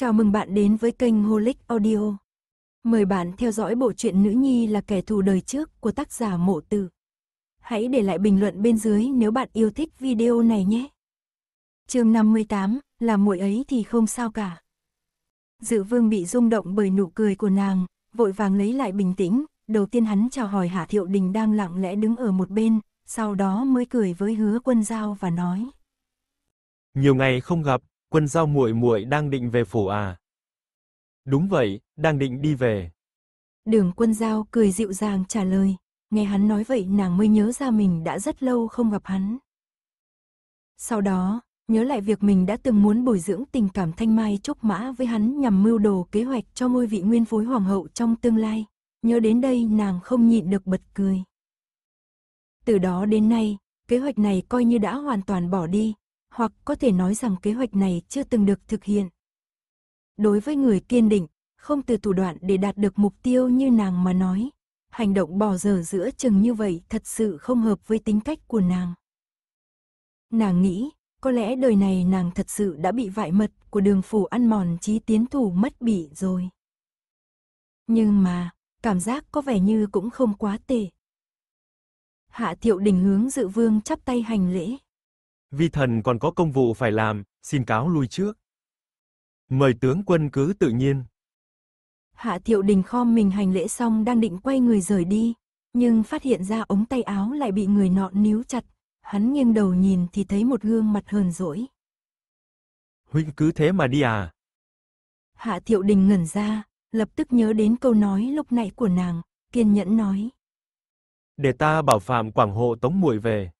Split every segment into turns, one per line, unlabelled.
Chào mừng bạn đến với kênh Holic Audio. Mời bạn theo dõi bộ truyện Nữ Nhi là kẻ thù đời trước của tác giả Mộ Tử. Hãy để lại bình luận bên dưới nếu bạn yêu thích video này nhé. Chương 58, là muội ấy thì không sao cả. Dự Vương bị rung động bởi nụ cười của nàng, vội vàng lấy lại bình tĩnh, đầu tiên hắn chào hỏi Hạ Thiệu Đình đang lặng lẽ đứng ở một bên, sau đó mới cười với Hứa Quân Giao và nói:
"Nhiều ngày không gặp, Quân Giao muội muội đang định về phủ à? Đúng vậy, đang định đi về.
Đường Quân Giao cười dịu dàng trả lời, nghe hắn nói vậy nàng mới nhớ ra mình đã rất lâu không gặp hắn. Sau đó, nhớ lại việc mình đã từng muốn bồi dưỡng tình cảm thanh mai trúc mã với hắn nhằm mưu đồ kế hoạch cho ngôi vị nguyên phối hoàng hậu trong tương lai. Nhớ đến đây nàng không nhịn được bật cười. Từ đó đến nay, kế hoạch này coi như đã hoàn toàn bỏ đi, hoặc có thể nói rằng kế hoạch này chưa từng được thực hiện. Đối với người kiên định, không từ thủ đoạn để đạt được mục tiêu như nàng mà nói, hành động bỏ dở giữa chừng như vậy thật sự không hợp với tính cách của nàng. Nàng nghĩ, có lẽ đời này nàng thật sự đã bị vại mật của đường phủ ăn mòn trí tiến thủ mất bị rồi. Nhưng mà, cảm giác có vẻ như cũng không quá tệ. Hạ thiệu đình hướng dự vương chắp tay hành lễ
vi thần còn có công vụ phải làm, xin cáo lui trước. Mời tướng quân cứ tự nhiên.
Hạ Thiệu Đình khom mình hành lễ xong đang định quay người rời đi, nhưng phát hiện ra ống tay áo lại bị người nọ níu chặt, hắn nghiêng đầu nhìn thì thấy một gương mặt hờn dỗi.
Huynh cứ thế mà đi à?
Hạ Thiệu Đình ngẩn ra, lập tức nhớ đến câu nói lúc nãy của nàng, kiên nhẫn nói.
Để ta bảo phạm quảng hộ tống muội về.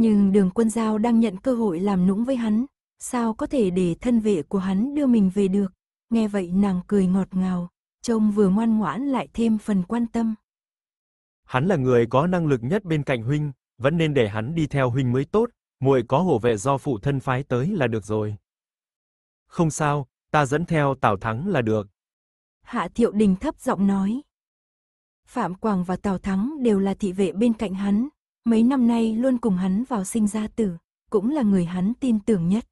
Nhưng đường quân giao đang nhận cơ hội làm nũng với hắn, sao có thể để thân vệ của hắn đưa mình về được. Nghe vậy nàng cười ngọt ngào, trông vừa ngoan ngoãn lại thêm phần quan tâm.
Hắn là người có năng lực nhất bên cạnh huynh, vẫn nên để hắn đi theo huynh mới tốt, muội có hộ vệ do phụ thân phái tới là được rồi. Không sao, ta dẫn theo Tào Thắng là được.
Hạ Thiệu Đình thấp giọng nói. Phạm Quảng và Tào Thắng đều là thị vệ bên cạnh hắn, mấy năm nay luôn cùng hắn vào sinh ra tử, cũng là người hắn tin tưởng nhất.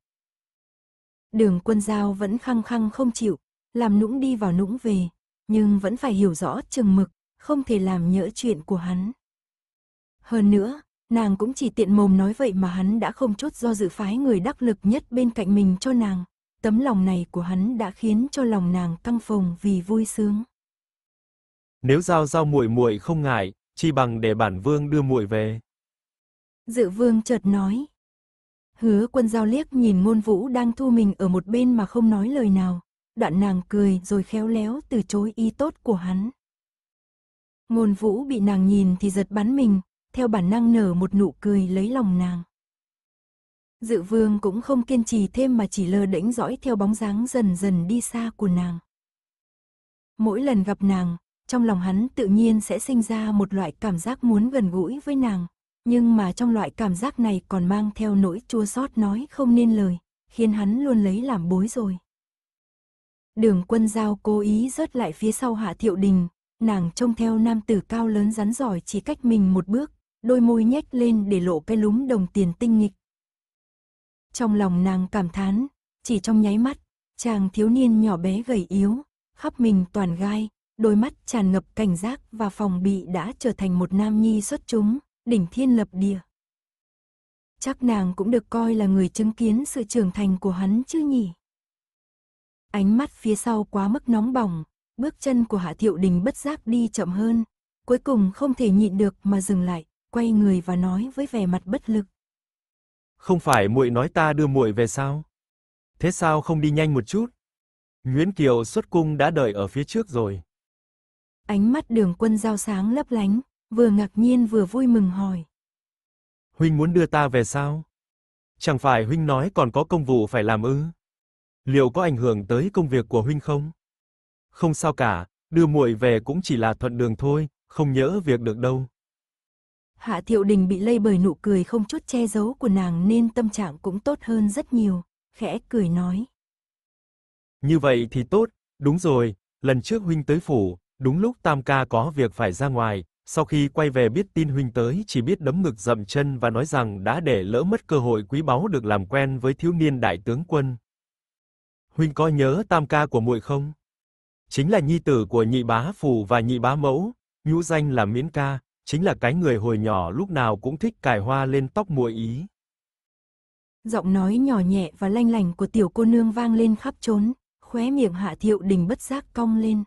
Đường quân giao vẫn khăng khăng không chịu, làm nũng đi vào nũng về, nhưng vẫn phải hiểu rõ chừng mực, không thể làm nhỡ chuyện của hắn. Hơn nữa, nàng cũng chỉ tiện mồm nói vậy mà hắn đã không chốt do dự phái người đắc lực nhất bên cạnh mình cho nàng, tấm lòng này của hắn đã khiến cho lòng nàng căng phồng vì vui sướng.
Nếu giao giao muội muội không ngại, chi bằng để bản vương đưa muội về.
Dự vương chợt nói. Hứa quân giao liếc nhìn ngôn vũ đang thu mình ở một bên mà không nói lời nào. Đoạn nàng cười rồi khéo léo từ chối ý tốt của hắn. Ngôn vũ bị nàng nhìn thì giật bắn mình, theo bản năng nở một nụ cười lấy lòng nàng. Dự vương cũng không kiên trì thêm mà chỉ lơ đễnh dõi theo bóng dáng dần dần đi xa của nàng. Mỗi lần gặp nàng, trong lòng hắn tự nhiên sẽ sinh ra một loại cảm giác muốn gần gũi với nàng, nhưng mà trong loại cảm giác này còn mang theo nỗi chua xót nói không nên lời, khiến hắn luôn lấy làm bối rồi. Đường quân giao cố ý rớt lại phía sau hạ thiệu đình, nàng trông theo nam tử cao lớn rắn giỏi chỉ cách mình một bước, đôi môi nhếch lên để lộ cái lúm đồng tiền tinh nghịch. Trong lòng nàng cảm thán, chỉ trong nháy mắt, chàng thiếu niên nhỏ bé gầy yếu, khắp mình toàn gai, đôi mắt tràn ngập cảnh giác và phòng bị đã trở thành một nam nhi xuất chúng, đỉnh thiên lập địa. Chắc nàng cũng được coi là người chứng kiến sự trưởng thành của hắn chứ nhỉ? Ánh mắt phía sau quá mức nóng bỏng, bước chân của Hạ Thiệu Đình bất giác đi chậm hơn, cuối cùng không thể nhịn được mà dừng lại, quay người và nói với vẻ mặt bất lực.
Không phải muội nói ta đưa muội về sao? Thế sao không đi nhanh một chút? Nguyễn Kiều xuất cung đã đợi ở phía trước rồi.
Ánh mắt đường quân giao sáng lấp lánh, vừa ngạc nhiên vừa vui mừng hỏi.
Huynh muốn đưa ta về sao? Chẳng phải huynh nói còn có công vụ phải làm ư? Liệu có ảnh hưởng tới công việc của huynh không? Không sao cả, đưa muội về cũng chỉ là thuận đường thôi, không nhỡ việc được đâu.
Hạ Thiệu Đình bị lây bởi nụ cười không chút che giấu của nàng nên tâm trạng cũng tốt hơn rất nhiều, khẽ cười nói.
Như vậy thì tốt, đúng rồi, lần trước huynh tới phủ, đúng lúc Tam ca có việc phải ra ngoài, sau khi quay về biết tin huynh tới chỉ biết đấm ngực dậm chân và nói rằng đã để lỡ mất cơ hội quý báu được làm quen với thiếu niên đại tướng quân. Huynh có nhớ tam ca của muội không? Chính là nhi tử của nhị bá phù và nhị bá mẫu, nhũ danh là Miễn ca, chính là cái người hồi nhỏ lúc nào cũng thích cài hoa lên tóc muội ý.
Giọng nói nhỏ nhẹ và lanh lành của tiểu cô nương vang lên khắp trốn, khóe miệng Hạ Thiệu Đình bất giác cong lên.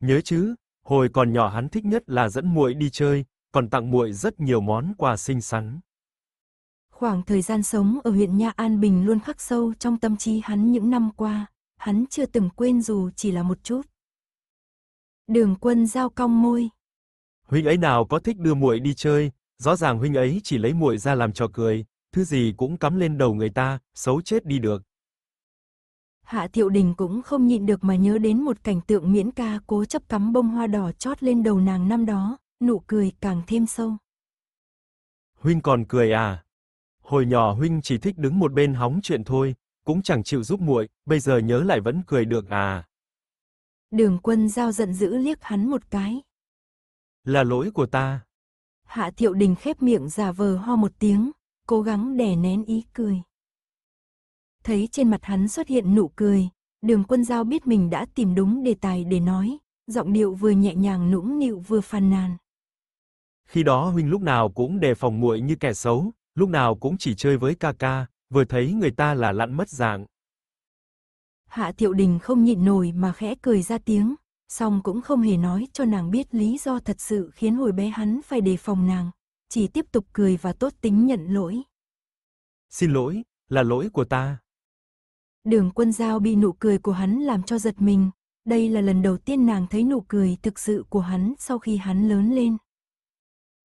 Nhớ chứ, Hồi còn nhỏ hắn thích nhất là dẫn muội đi chơi, còn tặng muội rất nhiều món quà xinh xắn.
Khoảng thời gian sống ở huyện Nha An Bình luôn khắc sâu trong tâm trí hắn những năm qua, hắn chưa từng quên dù chỉ là một chút. Đường Quân giao cong môi.
Huynh ấy nào có thích đưa muội đi chơi, rõ ràng huynh ấy chỉ lấy muội ra làm trò cười, thứ gì cũng cắm lên đầu người ta, xấu chết đi được.
Hạ Thiệu Đình cũng không nhịn được mà nhớ đến một cảnh tượng miễn ca cố chấp cắm bông hoa đỏ chót lên đầu nàng năm đó, nụ cười càng thêm sâu.
Huynh còn cười à? Hồi nhỏ Huynh chỉ thích đứng một bên hóng chuyện thôi, cũng chẳng chịu giúp muội, bây giờ nhớ lại vẫn cười được à?
Đường quân giao giận dữ liếc hắn một cái.
Là lỗi của ta.
Hạ Thiệu Đình khép miệng giả vờ ho một tiếng, cố gắng đè nén ý cười thấy trên mặt hắn xuất hiện nụ cười, đường quân giao biết mình đã tìm đúng đề tài để nói, giọng điệu vừa nhẹ nhàng nũng nịu vừa phàn nàn.
Khi đó huynh lúc nào cũng đề phòng muội như kẻ xấu, lúc nào cũng chỉ chơi với ca ca, vừa thấy người ta là lặn mất dạng.
Hạ Thiệu Đình không nhịn nổi mà khẽ cười ra tiếng, song cũng không hề nói cho nàng biết lý do thật sự khiến hồi bé hắn phải đề phòng nàng, chỉ tiếp tục cười và tốt tính nhận lỗi.
Xin lỗi, là lỗi của ta.
Đường quân giao bị nụ cười của hắn làm cho giật mình. Đây là lần đầu tiên nàng thấy nụ cười thực sự của hắn sau khi hắn lớn lên.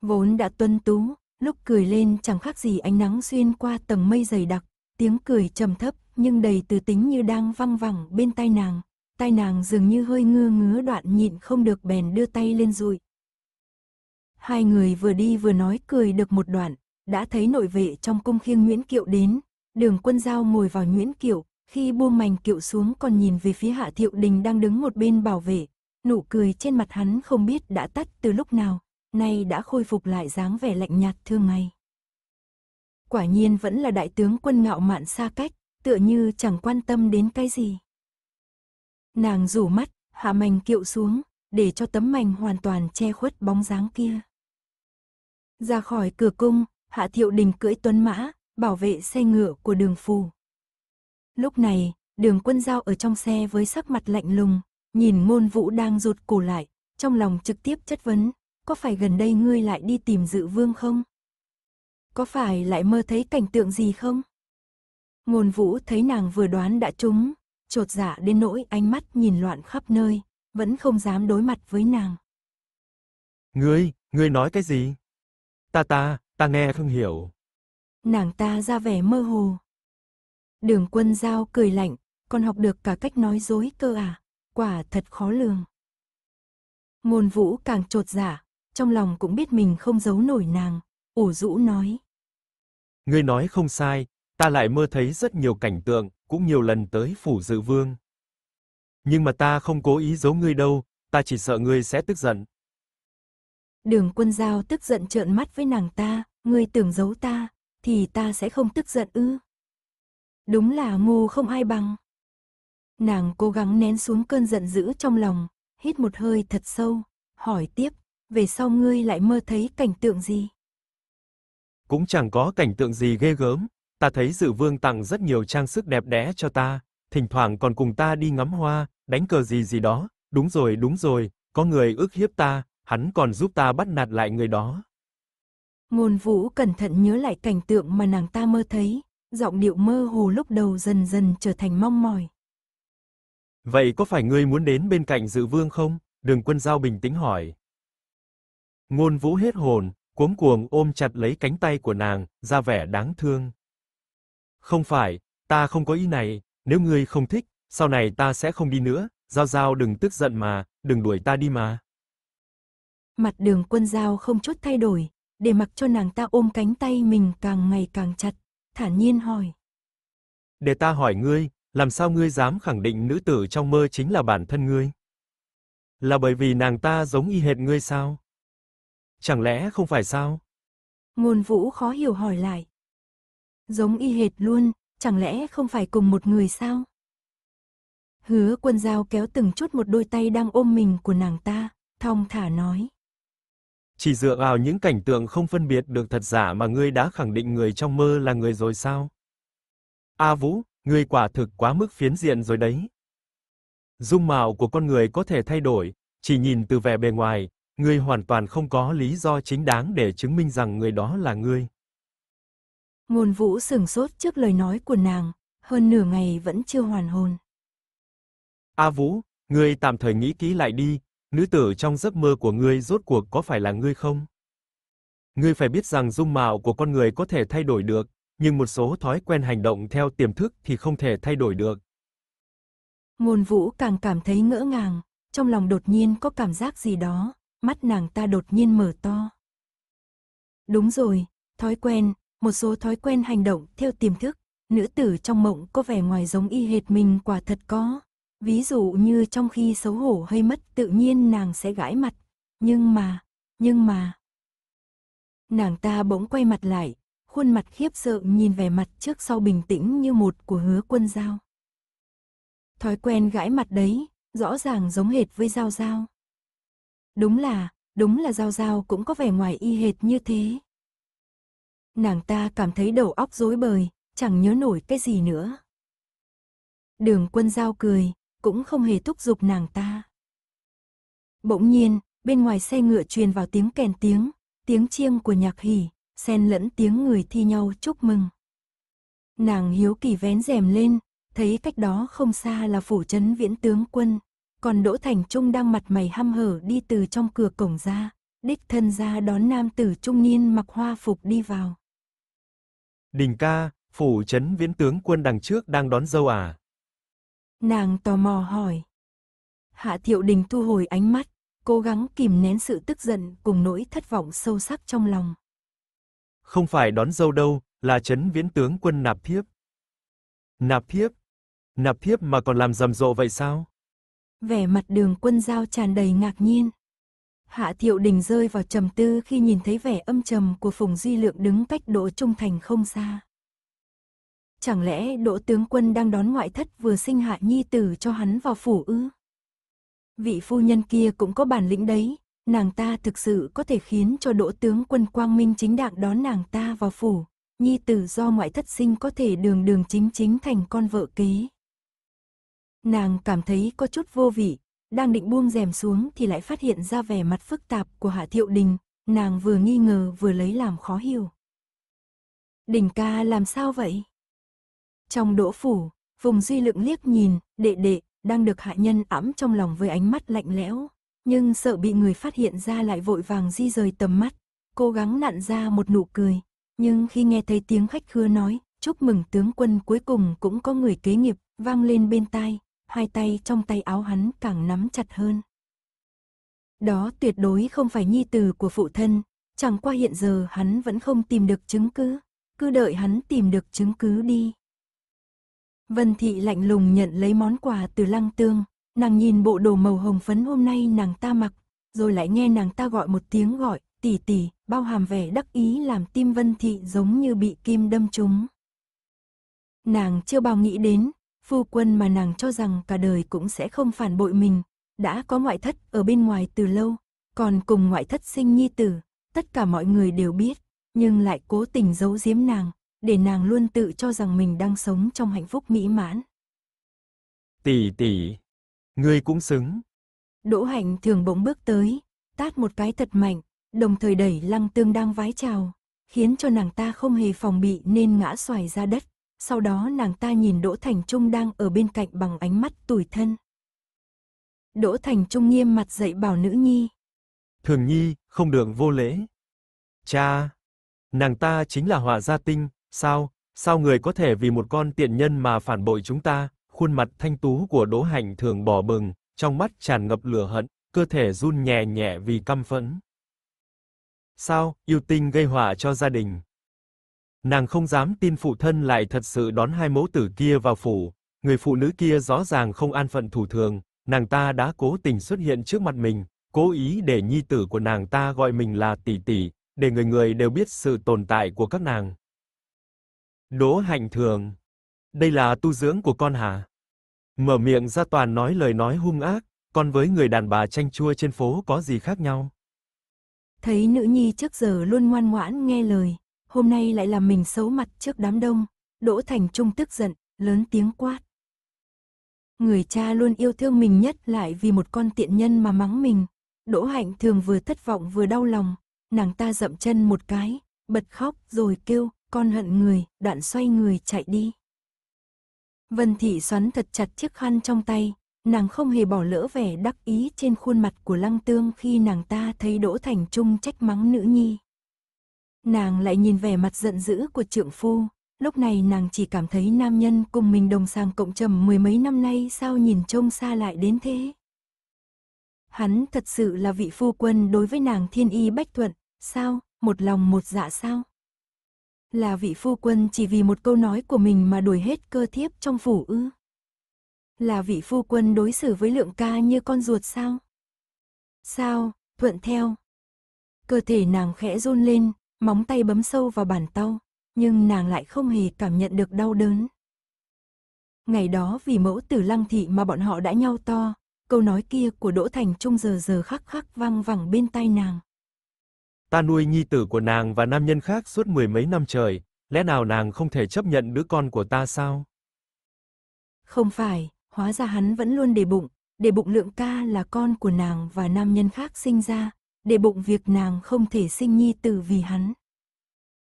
Vốn đã tuân tú, lúc cười lên chẳng khác gì ánh nắng xuyên qua tầng mây dày đặc, tiếng cười trầm thấp nhưng đầy từ tính như đang văng vẳng bên tai nàng. Tai nàng dường như hơi ngơ ngứa đoạn nhịn không được bèn đưa tay lên rụi. Hai người vừa đi vừa nói cười được một đoạn, đã thấy nội vệ trong cung khiêng Nguyễn Kiệu đến, đường quân giao ngồi vào Nguyễn Kiệu, khi buông mảnh kiệu xuống còn nhìn về phía Hạ Thiệu Đình đang đứng một bên bảo vệ, nụ cười trên mặt hắn không biết đã tắt từ lúc nào, nay đã khôi phục lại dáng vẻ lạnh nhạt thương ngày. Quả nhiên vẫn là đại tướng quân ngạo mạn xa cách, tựa như chẳng quan tâm đến cái gì. Nàng rủ mắt, hạ mảnh kiệu xuống, để cho tấm mảnh hoàn toàn che khuất bóng dáng kia. Ra khỏi cửa cung, Hạ Thiệu Đình cưỡi tuấn mã, bảo vệ xe ngựa của đường phù. Lúc này, đường quân giao ở trong xe với sắc mặt lạnh lùng, nhìn ngôn vũ đang rụt cổ lại, trong lòng trực tiếp chất vấn, có phải gần đây ngươi lại đi tìm dự vương không? Có phải lại mơ thấy cảnh tượng gì không? Ngôn vũ thấy nàng vừa đoán đã trúng, trột dạ đến nỗi ánh mắt nhìn loạn khắp nơi, vẫn không dám đối mặt với nàng.
Ngươi, ngươi nói cái gì? Ta ta, ta nghe không hiểu.
Nàng ta ra vẻ mơ hồ, Đường quân giao cười lạnh, còn học được cả cách nói dối cơ à, quả thật khó lường. môn vũ càng trột giả, dạ, trong lòng cũng biết mình không giấu nổi nàng, ủ rũ nói.
Ngươi nói không sai, ta lại mơ thấy rất nhiều cảnh tượng, cũng nhiều lần tới phủ dự vương. Nhưng mà ta không cố ý giấu ngươi đâu, ta chỉ sợ ngươi sẽ tức giận.
Đường quân giao tức giận trợn mắt với nàng ta, ngươi tưởng giấu ta, thì ta sẽ không tức giận ư. Đúng là ngu không ai bằng. Nàng cố gắng nén xuống cơn giận dữ trong lòng, hít một hơi thật sâu, hỏi tiếp, về sau ngươi lại mơ thấy cảnh tượng gì?
Cũng chẳng có cảnh tượng gì ghê gớm, ta thấy dự vương tặng rất nhiều trang sức đẹp đẽ cho ta, thỉnh thoảng còn cùng ta đi ngắm hoa, đánh cờ gì gì đó, đúng rồi đúng rồi, có người ước hiếp ta, hắn còn giúp ta bắt nạt lại người đó.
Ngôn Vũ cẩn thận nhớ lại cảnh tượng mà nàng ta mơ thấy, giọng điệu mơ hồ lúc đầu dần dần trở thành mong mỏi.
Vậy có phải ngươi muốn đến bên cạnh dự vương không? Đường quân giao bình tĩnh hỏi. Ngôn vũ hết hồn, cuống cuồng ôm chặt lấy cánh tay của nàng, ra vẻ đáng thương. Không phải, ta không có ý này, nếu ngươi không thích, sau này ta sẽ không đi nữa, giao giao đừng tức giận mà, đừng đuổi ta đi mà.
Mặt đường quân giao không chút thay đổi, để mặc cho nàng ta ôm cánh tay mình càng ngày càng chặt thản nhiên hỏi.
Để ta hỏi ngươi, làm sao ngươi dám khẳng định nữ tử trong mơ chính là bản thân ngươi? Là bởi vì nàng ta giống y hệt ngươi sao? Chẳng lẽ không phải sao?
Ngôn Vũ khó hiểu hỏi lại. Giống y hệt luôn, chẳng lẽ không phải cùng một người sao? Hứa Quân Dao kéo từng chút một đôi tay đang ôm mình của nàng ta, thong thả nói.
Chỉ dựa vào những cảnh tượng không phân biệt được thật giả mà ngươi đã khẳng định người trong mơ là người rồi sao? A Vũ, ngươi quả thực quá mức phiến diện rồi đấy. Dung mạo của con người có thể thay đổi, chỉ nhìn từ vẻ bề ngoài, ngươi hoàn toàn không có lý do chính đáng để chứng minh rằng người đó là ngươi.
Ngôn Vũ sững sốt trước lời nói của nàng, hơn nửa ngày vẫn chưa hoàn hồn.
A Vũ, ngươi tạm thời nghĩ kỹ lại đi, Nữ tử trong giấc mơ của ngươi rốt cuộc có phải là ngươi không? Ngươi phải biết rằng dung mạo của con người có thể thay đổi được, nhưng một số thói quen hành động theo tiềm thức thì không thể thay đổi được.
Ngôn Vũ càng cảm thấy ngỡ ngàng, trong lòng đột nhiên có cảm giác gì đó, mắt nàng ta đột nhiên mở to. Đúng rồi, thói quen, một số thói quen hành động theo tiềm thức, nữ tử trong mộng có vẻ ngoài giống y hệt mình quả thật có, Ví dụ như trong khi xấu hổ hay mất tự nhiên nàng sẽ gãi mặt. Nhưng mà, nhưng mà... Nàng ta bỗng quay mặt lại, khuôn mặt khiếp sợ nhìn vẻ mặt trước sau bình tĩnh như một của hứa quân giao Thói quen gãi mặt đấy, rõ ràng giống hệt với giao giao Đúng là, đúng là giao giao cũng có vẻ ngoài y hệt như thế. Nàng ta cảm thấy đầu óc rối bời, chẳng nhớ nổi cái gì nữa. Đường quân giao cười, cũng không hề thúc giục nàng ta. Bỗng nhiên, bên ngoài xe ngựa truyền vào tiếng kèn tiếng, tiếng chiêng của nhạc hỉ, xen lẫn tiếng người thi nhau chúc mừng. Nàng hiếu kỳ vén rèm lên, thấy cách đó không xa là phủ trấn viễn tướng quân, còn Đỗ Thành Trung đang mặt mày hăm hở đi từ trong cửa cổng ra, đích thân ra đón nam tử trung niên mặc hoa phục đi vào.
Đình ca, phủ trấn viễn tướng quân đằng trước đang đón dâu à?
Nàng tò mò hỏi. Hạ Thiệu Đình thu hồi ánh mắt, cố gắng kìm nén sự tức giận cùng nỗi thất vọng sâu sắc trong lòng.
Không phải đón dâu đâu, là chấn viễn tướng quân nạp thiếp. Nạp thiếp? Nạp thiếp mà còn làm rầm rộ vậy sao?
Vẻ mặt đường quân giao tràn đầy ngạc nhiên. Hạ Thiệu Đình rơi vào trầm tư khi nhìn thấy vẻ âm trầm của Phùng Duy Lượng đứng cách độ Trung Thành không xa. Chẳng lẽ đỗ tướng quân đang đón ngoại thất vừa sinh hạ nhi tử cho hắn vào phủ ư? Vị phu nhân kia cũng có bản lĩnh đấy, nàng ta thực sự có thể khiến cho đỗ tướng quân quang minh chính đạc đón nàng ta vào phủ, nhi tử do ngoại thất sinh có thể đường đường chính chính thành con vợ kế. Nàng cảm thấy có chút vô vị, đang định buông rèm xuống thì lại phát hiện ra vẻ mặt phức tạp của Hạ Thiệu Đình, nàng vừa nghi ngờ vừa lấy làm khó hiểu. Đình ca làm sao vậy? Trong đỗ phủ, vùng duy lượng liếc nhìn, đệ đệ, đang được hạ nhân ẵm trong lòng với ánh mắt lạnh lẽo, nhưng sợ bị người phát hiện ra lại vội vàng di rời tầm mắt, cố gắng nặn ra một nụ cười. Nhưng khi nghe thấy tiếng khách khứa nói, chúc mừng tướng quân cuối cùng cũng có người kế nghiệp, vang lên bên tai, hai tay trong tay áo hắn càng nắm chặt hơn. Đó tuyệt đối không phải nhi tử của phụ thân, chẳng qua hiện giờ hắn vẫn không tìm được chứng cứ, cứ đợi hắn tìm được chứng cứ đi. Vân Thị lạnh lùng nhận lấy món quà từ lăng tương, nàng nhìn bộ đồ màu hồng phấn hôm nay nàng ta mặc, rồi lại nghe nàng ta gọi một tiếng gọi, tỷ tỷ, bao hàm vẻ đắc ý làm tim Vân Thị giống như bị kim đâm trúng. Nàng chưa bao nghĩ đến, phu quân mà nàng cho rằng cả đời cũng sẽ không phản bội mình, đã có ngoại thất ở bên ngoài từ lâu, còn cùng ngoại thất sinh nhi tử, tất cả mọi người đều biết, nhưng lại cố tình giấu giếm nàng, để nàng luôn tự cho rằng mình đang sống trong hạnh phúc mỹ mãn.
Tỷ tỷ, ngươi cũng xứng.
Đỗ Hạnh thường bỗng bước tới, tát một cái thật mạnh, đồng thời đẩy Lăng Tương đang vái chào, khiến cho nàng ta không hề phòng bị nên ngã xoài ra đất. Sau đó nàng ta nhìn Đỗ Thành Trung đang ở bên cạnh bằng ánh mắt tủi thân. Đỗ Thành Trung nghiêm mặt dạy bảo nữ nhi.
Thường nhi, không được vô lễ. Cha, nàng ta chính là hỏa gia tinh, Sao, sao người có thể vì một con tiện nhân mà phản bội chúng ta? Khuôn mặt thanh tú của Đỗ Hạnh thường đỏ bừng, trong mắt tràn ngập lửa hận, cơ thể run nhẹ nhẹ vì căm phẫn. Sao, yêu tinh gây họa cho gia đình. Nàng không dám tin phụ thân lại thật sự đón hai mẫu tử kia vào phủ, người phụ nữ kia rõ ràng không an phận thủ thường, nàng ta đã cố tình xuất hiện trước mặt mình, cố ý để nhi tử của nàng ta gọi mình là tỷ tỷ, để người người đều biết sự tồn tại của các nàng. Đỗ Hạnh Thường, đây là tu dưỡng của con hả? Mở miệng ra toàn nói lời nói hung ác, con với người đàn bà chanh chua trên phố có gì khác nhau?
Thấy nữ nhi trước giờ luôn ngoan ngoãn nghe lời, hôm nay lại làm mình xấu mặt trước đám đông, Đỗ Thành Trung tức giận, lớn tiếng quát. Người cha luôn yêu thương mình nhất lại vì một con tiện nhân mà mắng mình. Đỗ Hạnh thường vừa thất vọng vừa đau lòng, nàng ta dậm chân một cái, bật khóc rồi kêu, con hận người, đoạn xoay người chạy đi. Vân Thị xoắn thật chặt chiếc khăn trong tay, nàng không hề bỏ lỡ vẻ đắc ý trên khuôn mặt của Lăng Tương khi nàng ta thấy Đỗ Thành Trung trách mắng nữ nhi. Nàng lại nhìn vẻ mặt giận dữ của trượng phu, lúc này nàng chỉ cảm thấy nam nhân cùng mình đồng sàng cộng trầm mười mấy năm nay sao nhìn trông xa lại đến thế. Hắn thật sự là vị phu quân đối với nàng thiên y bách thuận, sao, một lòng một dạ sao? là vị phu quân chỉ vì một câu nói của mình mà đuổi hết cơ thiếp trong phủ ư? Là vị phu quân đối xử với lượng ca như con ruột sao? Sao, thuận theo. Cơ thể nàng khẽ run lên, móng tay bấm sâu vào bàn tao, nhưng nàng lại không hề cảm nhận được đau đớn. Ngày đó vì mẫu tử lăng thị mà bọn họ đã nhau to, câu nói kia của Đỗ Thành Trung giờ giờ khắc khắc vang vẳng bên tai nàng.
Ta nuôi nhi tử của nàng và nam nhân khác suốt mười mấy năm trời, lẽ nào nàng không thể chấp nhận đứa con của ta sao?
Không phải, hóa ra hắn vẫn luôn để bụng, để bụng lượng ca là con của nàng và nam nhân khác sinh ra, để bụng việc nàng không thể sinh nhi tử vì hắn.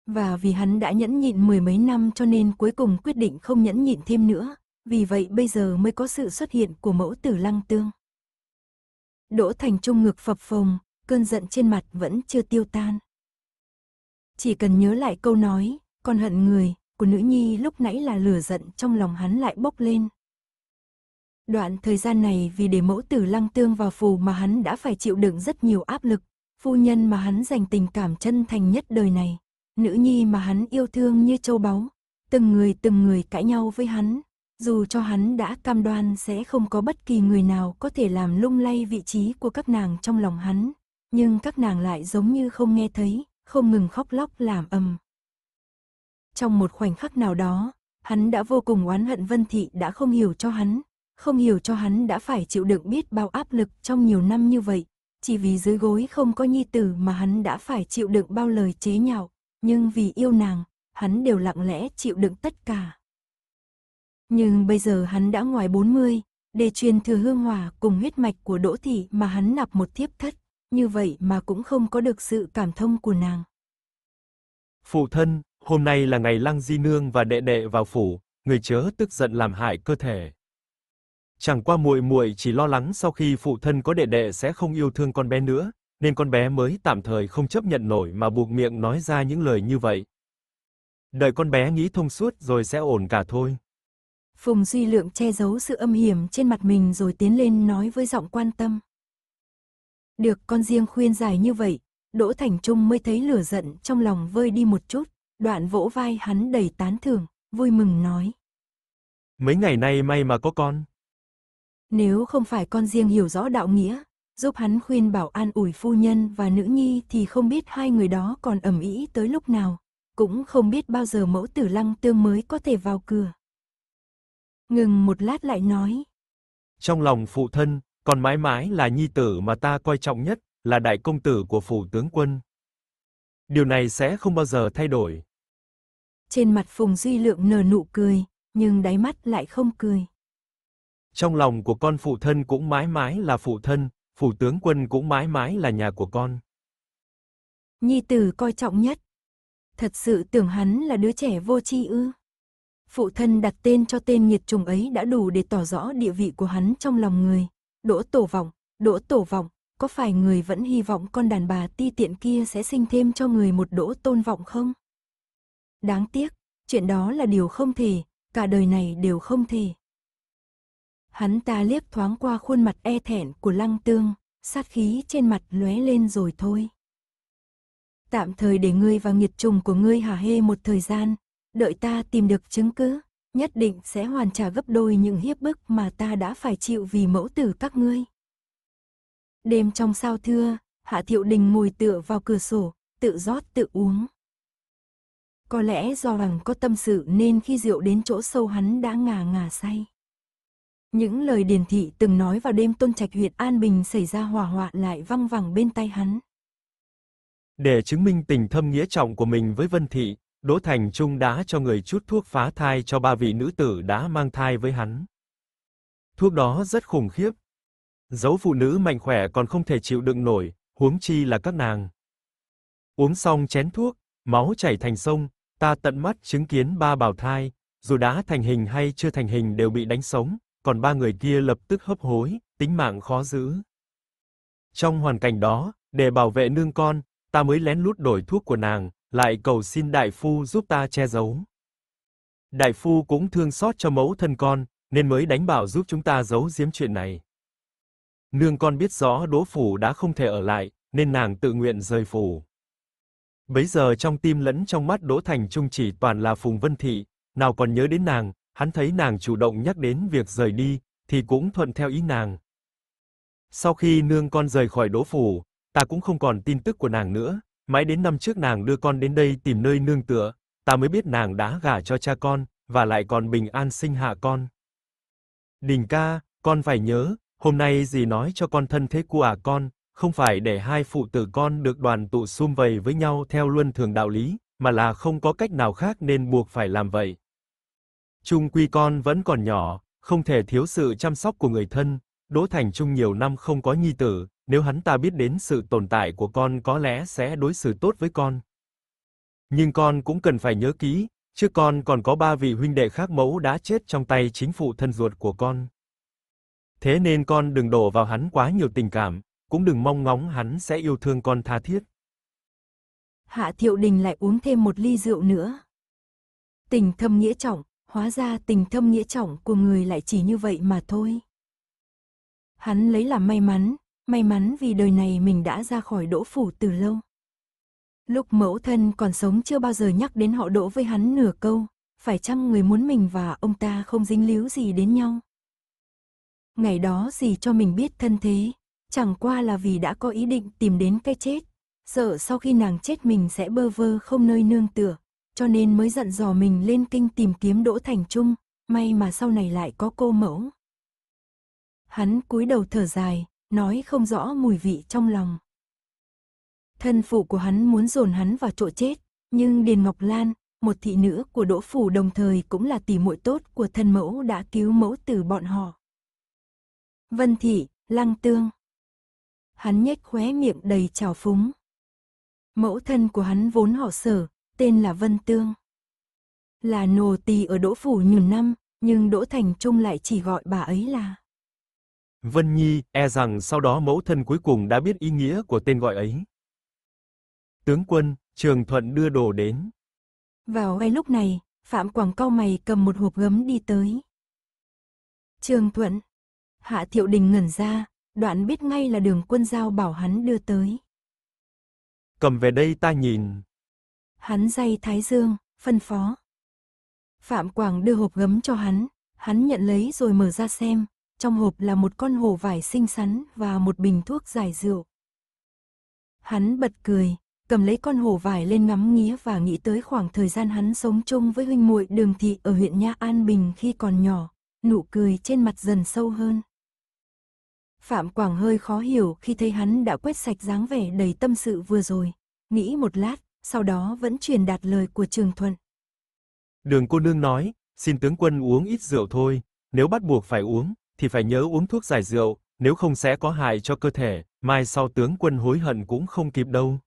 Và vì hắn đã nhẫn nhịn mười mấy năm cho nên cuối cùng quyết định không nhẫn nhịn thêm nữa, vì vậy bây giờ mới có sự xuất hiện của mẫu tử lăng tương. Đỗ Thành Trung ngực phập phồng, cơn giận trên mặt vẫn chưa tiêu tan. Chỉ cần nhớ lại câu nói, con hận người, của nữ nhi lúc nãy là lửa giận trong lòng hắn lại bốc lên. Đoạn thời gian này vì để mẫu tử lăng tương vào phù mà hắn đã phải chịu đựng rất nhiều áp lực, phu nhân mà hắn dành tình cảm chân thành nhất đời này, nữ nhi mà hắn yêu thương như châu báu, từng người từng người cãi nhau với hắn, dù cho hắn đã cam đoan sẽ không có bất kỳ người nào có thể làm lung lay vị trí của các nàng trong lòng hắn, nhưng các nàng lại giống như không nghe thấy, không ngừng khóc lóc làm ầm. Trong một khoảnh khắc nào đó, hắn đã vô cùng oán hận Vân Thị đã không hiểu cho hắn, không hiểu cho hắn đã phải chịu đựng biết bao áp lực trong nhiều năm như vậy, chỉ vì dưới gối không có nhi tử mà hắn đã phải chịu đựng bao lời chế nhạo, nhưng vì yêu nàng, hắn đều lặng lẽ chịu đựng tất cả. Nhưng bây giờ hắn đã ngoài 40, để truyền thừa hương hỏa cùng huyết mạch của Đỗ Thị mà hắn nạp một thiếp thất như vậy mà cũng không có được sự cảm thông của nàng.
Phụ thân, hôm nay là ngày Lăng Di Nương và đệ đệ vào phủ, người chớ tức giận làm hại cơ thể. Chẳng qua muội muội chỉ lo lắng sau khi phụ thân có đệ đệ sẽ không yêu thương con bé nữa, nên con bé mới tạm thời không chấp nhận nổi mà buộc miệng nói ra những lời như vậy. Đợi con bé nghĩ thông suốt rồi sẽ ổn cả thôi.
Phùng Duy Lượng che giấu sự âm hiểm trên mặt mình rồi tiến lên nói với giọng quan tâm. Được con riêng khuyên giải như vậy, Đỗ Thành Trung mới thấy lửa giận trong lòng vơi đi một chút, đoạn vỗ vai hắn đầy tán thưởng, vui mừng nói.
Mấy ngày nay may mà có con.
Nếu không phải con riêng hiểu rõ đạo nghĩa, giúp hắn khuyên bảo an ủi phu nhân và nữ nhi thì không biết hai người đó còn ẩm ý tới lúc nào, cũng không biết bao giờ mẫu tử lăng tương mới có thể vào cửa. Ngừng một lát lại nói.
Trong lòng phụ thân, còn mãi mãi là nhi tử mà ta coi trọng nhất, là đại công tử của phủ tướng quân. Điều này sẽ không bao giờ thay đổi.
Trên mặt Phùng Duy Lượng nở nụ cười, nhưng đáy mắt lại không cười.
Trong lòng của con phụ thân cũng mãi mãi là phụ thân, phủ tướng quân cũng mãi mãi là nhà của con.
Nhi tử coi trọng nhất. Thật sự tưởng hắn là đứa trẻ vô tri ư? Phụ thân đặt tên cho tên nhiệt trùng ấy đã đủ để tỏ rõ địa vị của hắn trong lòng người, Đỗ Tổ Vọng, Đỗ Tổ Vọng, có phải người vẫn hy vọng con đàn bà ti tiện kia sẽ sinh thêm cho người một đỗ tôn vọng không? Đáng tiếc, chuyện đó là điều không thể, cả đời này đều không thể. Hắn ta liếc thoáng qua khuôn mặt e thẹn của lăng tương, sát khí trên mặt lóe lên rồi thôi. Tạm thời để ngươi và nghiệt trùng của ngươi hả hê một thời gian, đợi ta tìm được chứng cứ nhất định sẽ hoàn trả gấp đôi những hiếp bức mà ta đã phải chịu vì mẫu tử các ngươi. Đêm trong sao thưa, Hạ Thiệu Đình ngồi tựa vào cửa sổ, tự rót tự uống. Có lẽ do rằng có tâm sự nên khi rượu đến chỗ sâu hắn đã ngà ngà say. Những lời Điền Thị từng nói vào đêm tôn trạch huyện An Bình xảy ra hỏa hoạn lại văng vẳng bên tay hắn.
Để chứng minh tình thâm nghĩa trọng của mình với Vân Thị, Đỗ Thành Trung đã cho người chút thuốc phá thai cho ba vị nữ tử đã mang thai với hắn. Thuốc đó rất khủng khiếp. Dấu phụ nữ mạnh khỏe còn không thể chịu đựng nổi, huống chi là các nàng. Uống xong chén thuốc, máu chảy thành sông, ta tận mắt chứng kiến ba bào thai, dù đã thành hình hay chưa thành hình đều bị đánh sống, còn ba người kia lập tức hấp hối, tính mạng khó giữ. Trong hoàn cảnh đó, để bảo vệ nương con, ta mới lén lút đổi thuốc của nàng, lại cầu xin đại phu giúp ta che giấu. Đại phu cũng thương xót cho mẫu thân con, nên mới đánh bảo giúp chúng ta giấu giếm chuyện này. Nương con biết rõ Đỗ phủ đã không thể ở lại, nên nàng tự nguyện rời phủ. Bấy giờ trong tim lẫn trong mắt Đỗ Thành Trung chỉ toàn là Phùng Vân Thị, nào còn nhớ đến nàng, hắn thấy nàng chủ động nhắc đến việc rời đi, thì cũng thuận theo ý nàng. Sau khi nương con rời khỏi Đỗ phủ, ta cũng không còn tin tức của nàng nữa, Mãi đến năm trước nàng đưa con đến đây tìm nơi nương tựa, ta mới biết nàng đã gả cho cha con, và lại còn bình an sinh hạ con. Đình ca, con phải nhớ, hôm nay dì nói cho con thân thế của à con, không phải để hai phụ tử con được đoàn tụ sum vầy với nhau theo luân thường đạo lý, mà là không có cách nào khác nên buộc phải làm vậy. Chung quy con vẫn còn nhỏ, không thể thiếu sự chăm sóc của người thân, Đỗ Thành Trung nhiều năm không có nhi tử, nếu hắn ta biết đến sự tồn tại của con có lẽ sẽ đối xử tốt với con. Nhưng con cũng cần phải nhớ kỹ, trước con còn có ba vị huynh đệ khác mẫu đã chết trong tay chính phụ thân ruột của con. Thế nên con đừng đổ vào hắn quá nhiều tình cảm, cũng đừng mong ngóng hắn sẽ yêu thương con tha thiết.
Hạ Thiệu Đình lại uống thêm một ly rượu nữa. Tình thâm nghĩa trọng, hóa ra tình thâm nghĩa trọng của người lại chỉ như vậy mà thôi. Hắn lấy làm may mắn, May mắn vì đời này mình đã ra khỏi đỗ phủ từ lâu. Lúc mẫu thân còn sống chưa bao giờ nhắc đến họ đỗ với hắn nửa câu, phải chăng người muốn mình và ông ta không dính líu gì đến nhau. Ngày đó gì cho mình biết thân thế, chẳng qua là vì đã có ý định tìm đến cái chết, sợ sau khi nàng chết mình sẽ bơ vơ không nơi nương tựa, cho nên mới dặn dò mình lên kinh tìm kiếm Đỗ Thành Trung, may mà sau này lại có cô mẫu. Hắn cúi đầu thở dài, nói không rõ mùi vị trong lòng. Thân phụ của hắn muốn dồn hắn vào chỗ chết, nhưng Điền Ngọc Lan, một thị nữ của Đỗ Phủ đồng thời cũng là tỷ muội tốt của thân mẫu đã cứu mẫu từ bọn họ. Vân Thị, Lăng Tương Hắn nhếch khóe miệng đầy trào phúng. Mẫu thân của hắn vốn họ sở, tên là Vân Tương. Là nồ tỳ ở Đỗ Phủ nhiều năm, nhưng Đỗ Thành Trung lại chỉ gọi bà ấy là
Vân Nhi e rằng sau đó mẫu thân cuối cùng đã biết ý nghĩa của tên gọi ấy. Tướng quân, Trường Thuận đưa đồ đến.
Vào ngay lúc này, Phạm Quảng cau mày cầm một hộp gấm đi tới. Trường Thuận. Hạ Thiệu Đình ngẩn ra, đoạn biết ngay là đường quân giao bảo hắn đưa tới.
Cầm về đây ta nhìn.
Hắn dây Thái Dương, phân phó. Phạm Quảng đưa hộp gấm cho hắn, hắn nhận lấy rồi mở ra xem, trong hộp là một con hổ vải xinh xắn và một bình thuốc giải rượu. Hắn bật cười, cầm lấy con hổ vải lên ngắm nghía và nghĩ tới khoảng thời gian hắn sống chung với huynh muội Đường Thị ở huyện Nha An Bình khi còn nhỏ, nụ cười trên mặt dần sâu hơn. Phạm Quảng hơi khó hiểu khi thấy hắn đã quét sạch dáng vẻ đầy tâm sự vừa rồi, nghĩ một lát, sau đó vẫn truyền đạt lời của Trường Thuận.
Đường cô nương nói, xin tướng quân uống ít rượu thôi, nếu bắt buộc phải uống, thì phải nhớ uống thuốc giải rượu, nếu không sẽ có hại cho cơ thể, mai sau tướng quân hối hận cũng không kịp đâu.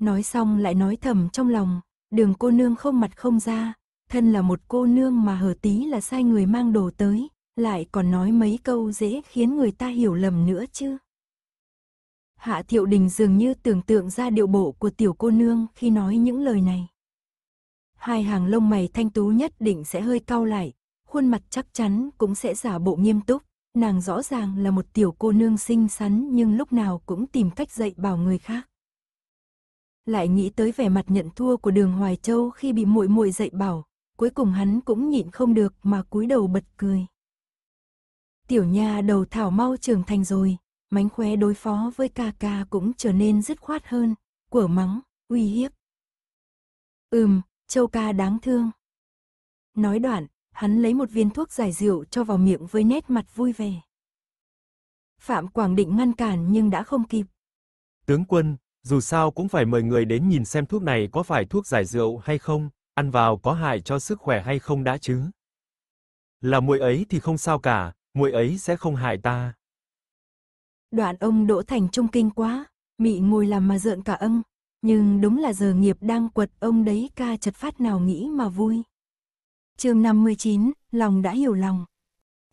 Nói xong lại nói thầm trong lòng, đường cô nương không mặt không ra, thân là một cô nương mà hở tí là sai người mang đồ tới, lại còn nói mấy câu dễ khiến người ta hiểu lầm nữa chứ. Hạ thiệu đình dường như tưởng tượng ra điệu bộ của tiểu cô nương khi nói những lời này. Hai hàng lông mày thanh tú nhất định sẽ hơi cau lại, khuôn mặt chắc chắn cũng sẽ giả bộ nghiêm túc. Nàng rõ ràng là một tiểu cô nương xinh xắn nhưng lúc nào cũng tìm cách dạy bảo người khác. Lại nghĩ tới vẻ mặt nhận thua của đường Hoài Châu khi bị muội muội dạy bảo, cuối cùng hắn cũng nhịn không được mà cúi đầu bật cười. Tiểu nha đầu thảo mau trưởng thành rồi, mánh khóe đối phó với ca ca cũng trở nên dứt khoát hơn, quở mắng, uy hiếp. Ừm, châu ca đáng thương. Nói đoạn, hắn lấy một viên thuốc giải rượu cho vào miệng với nét mặt vui vẻ. Phạm Quảng định ngăn cản nhưng đã không kịp.
Tướng quân, dù sao cũng phải mời người đến nhìn xem thuốc này có phải thuốc giải rượu hay không, ăn vào có hại cho sức khỏe hay không đã chứ. Là muội ấy thì không sao cả, muội ấy sẽ không hại ta.
Đoạn ông Đỗ Thành trung kinh quá, mị ngồi làm mà rợn cả âm, nhưng đúng là giờ nghiệp đang quật ông đấy ca chật phát nào nghĩ mà vui chương 59, lòng đã hiểu lòng.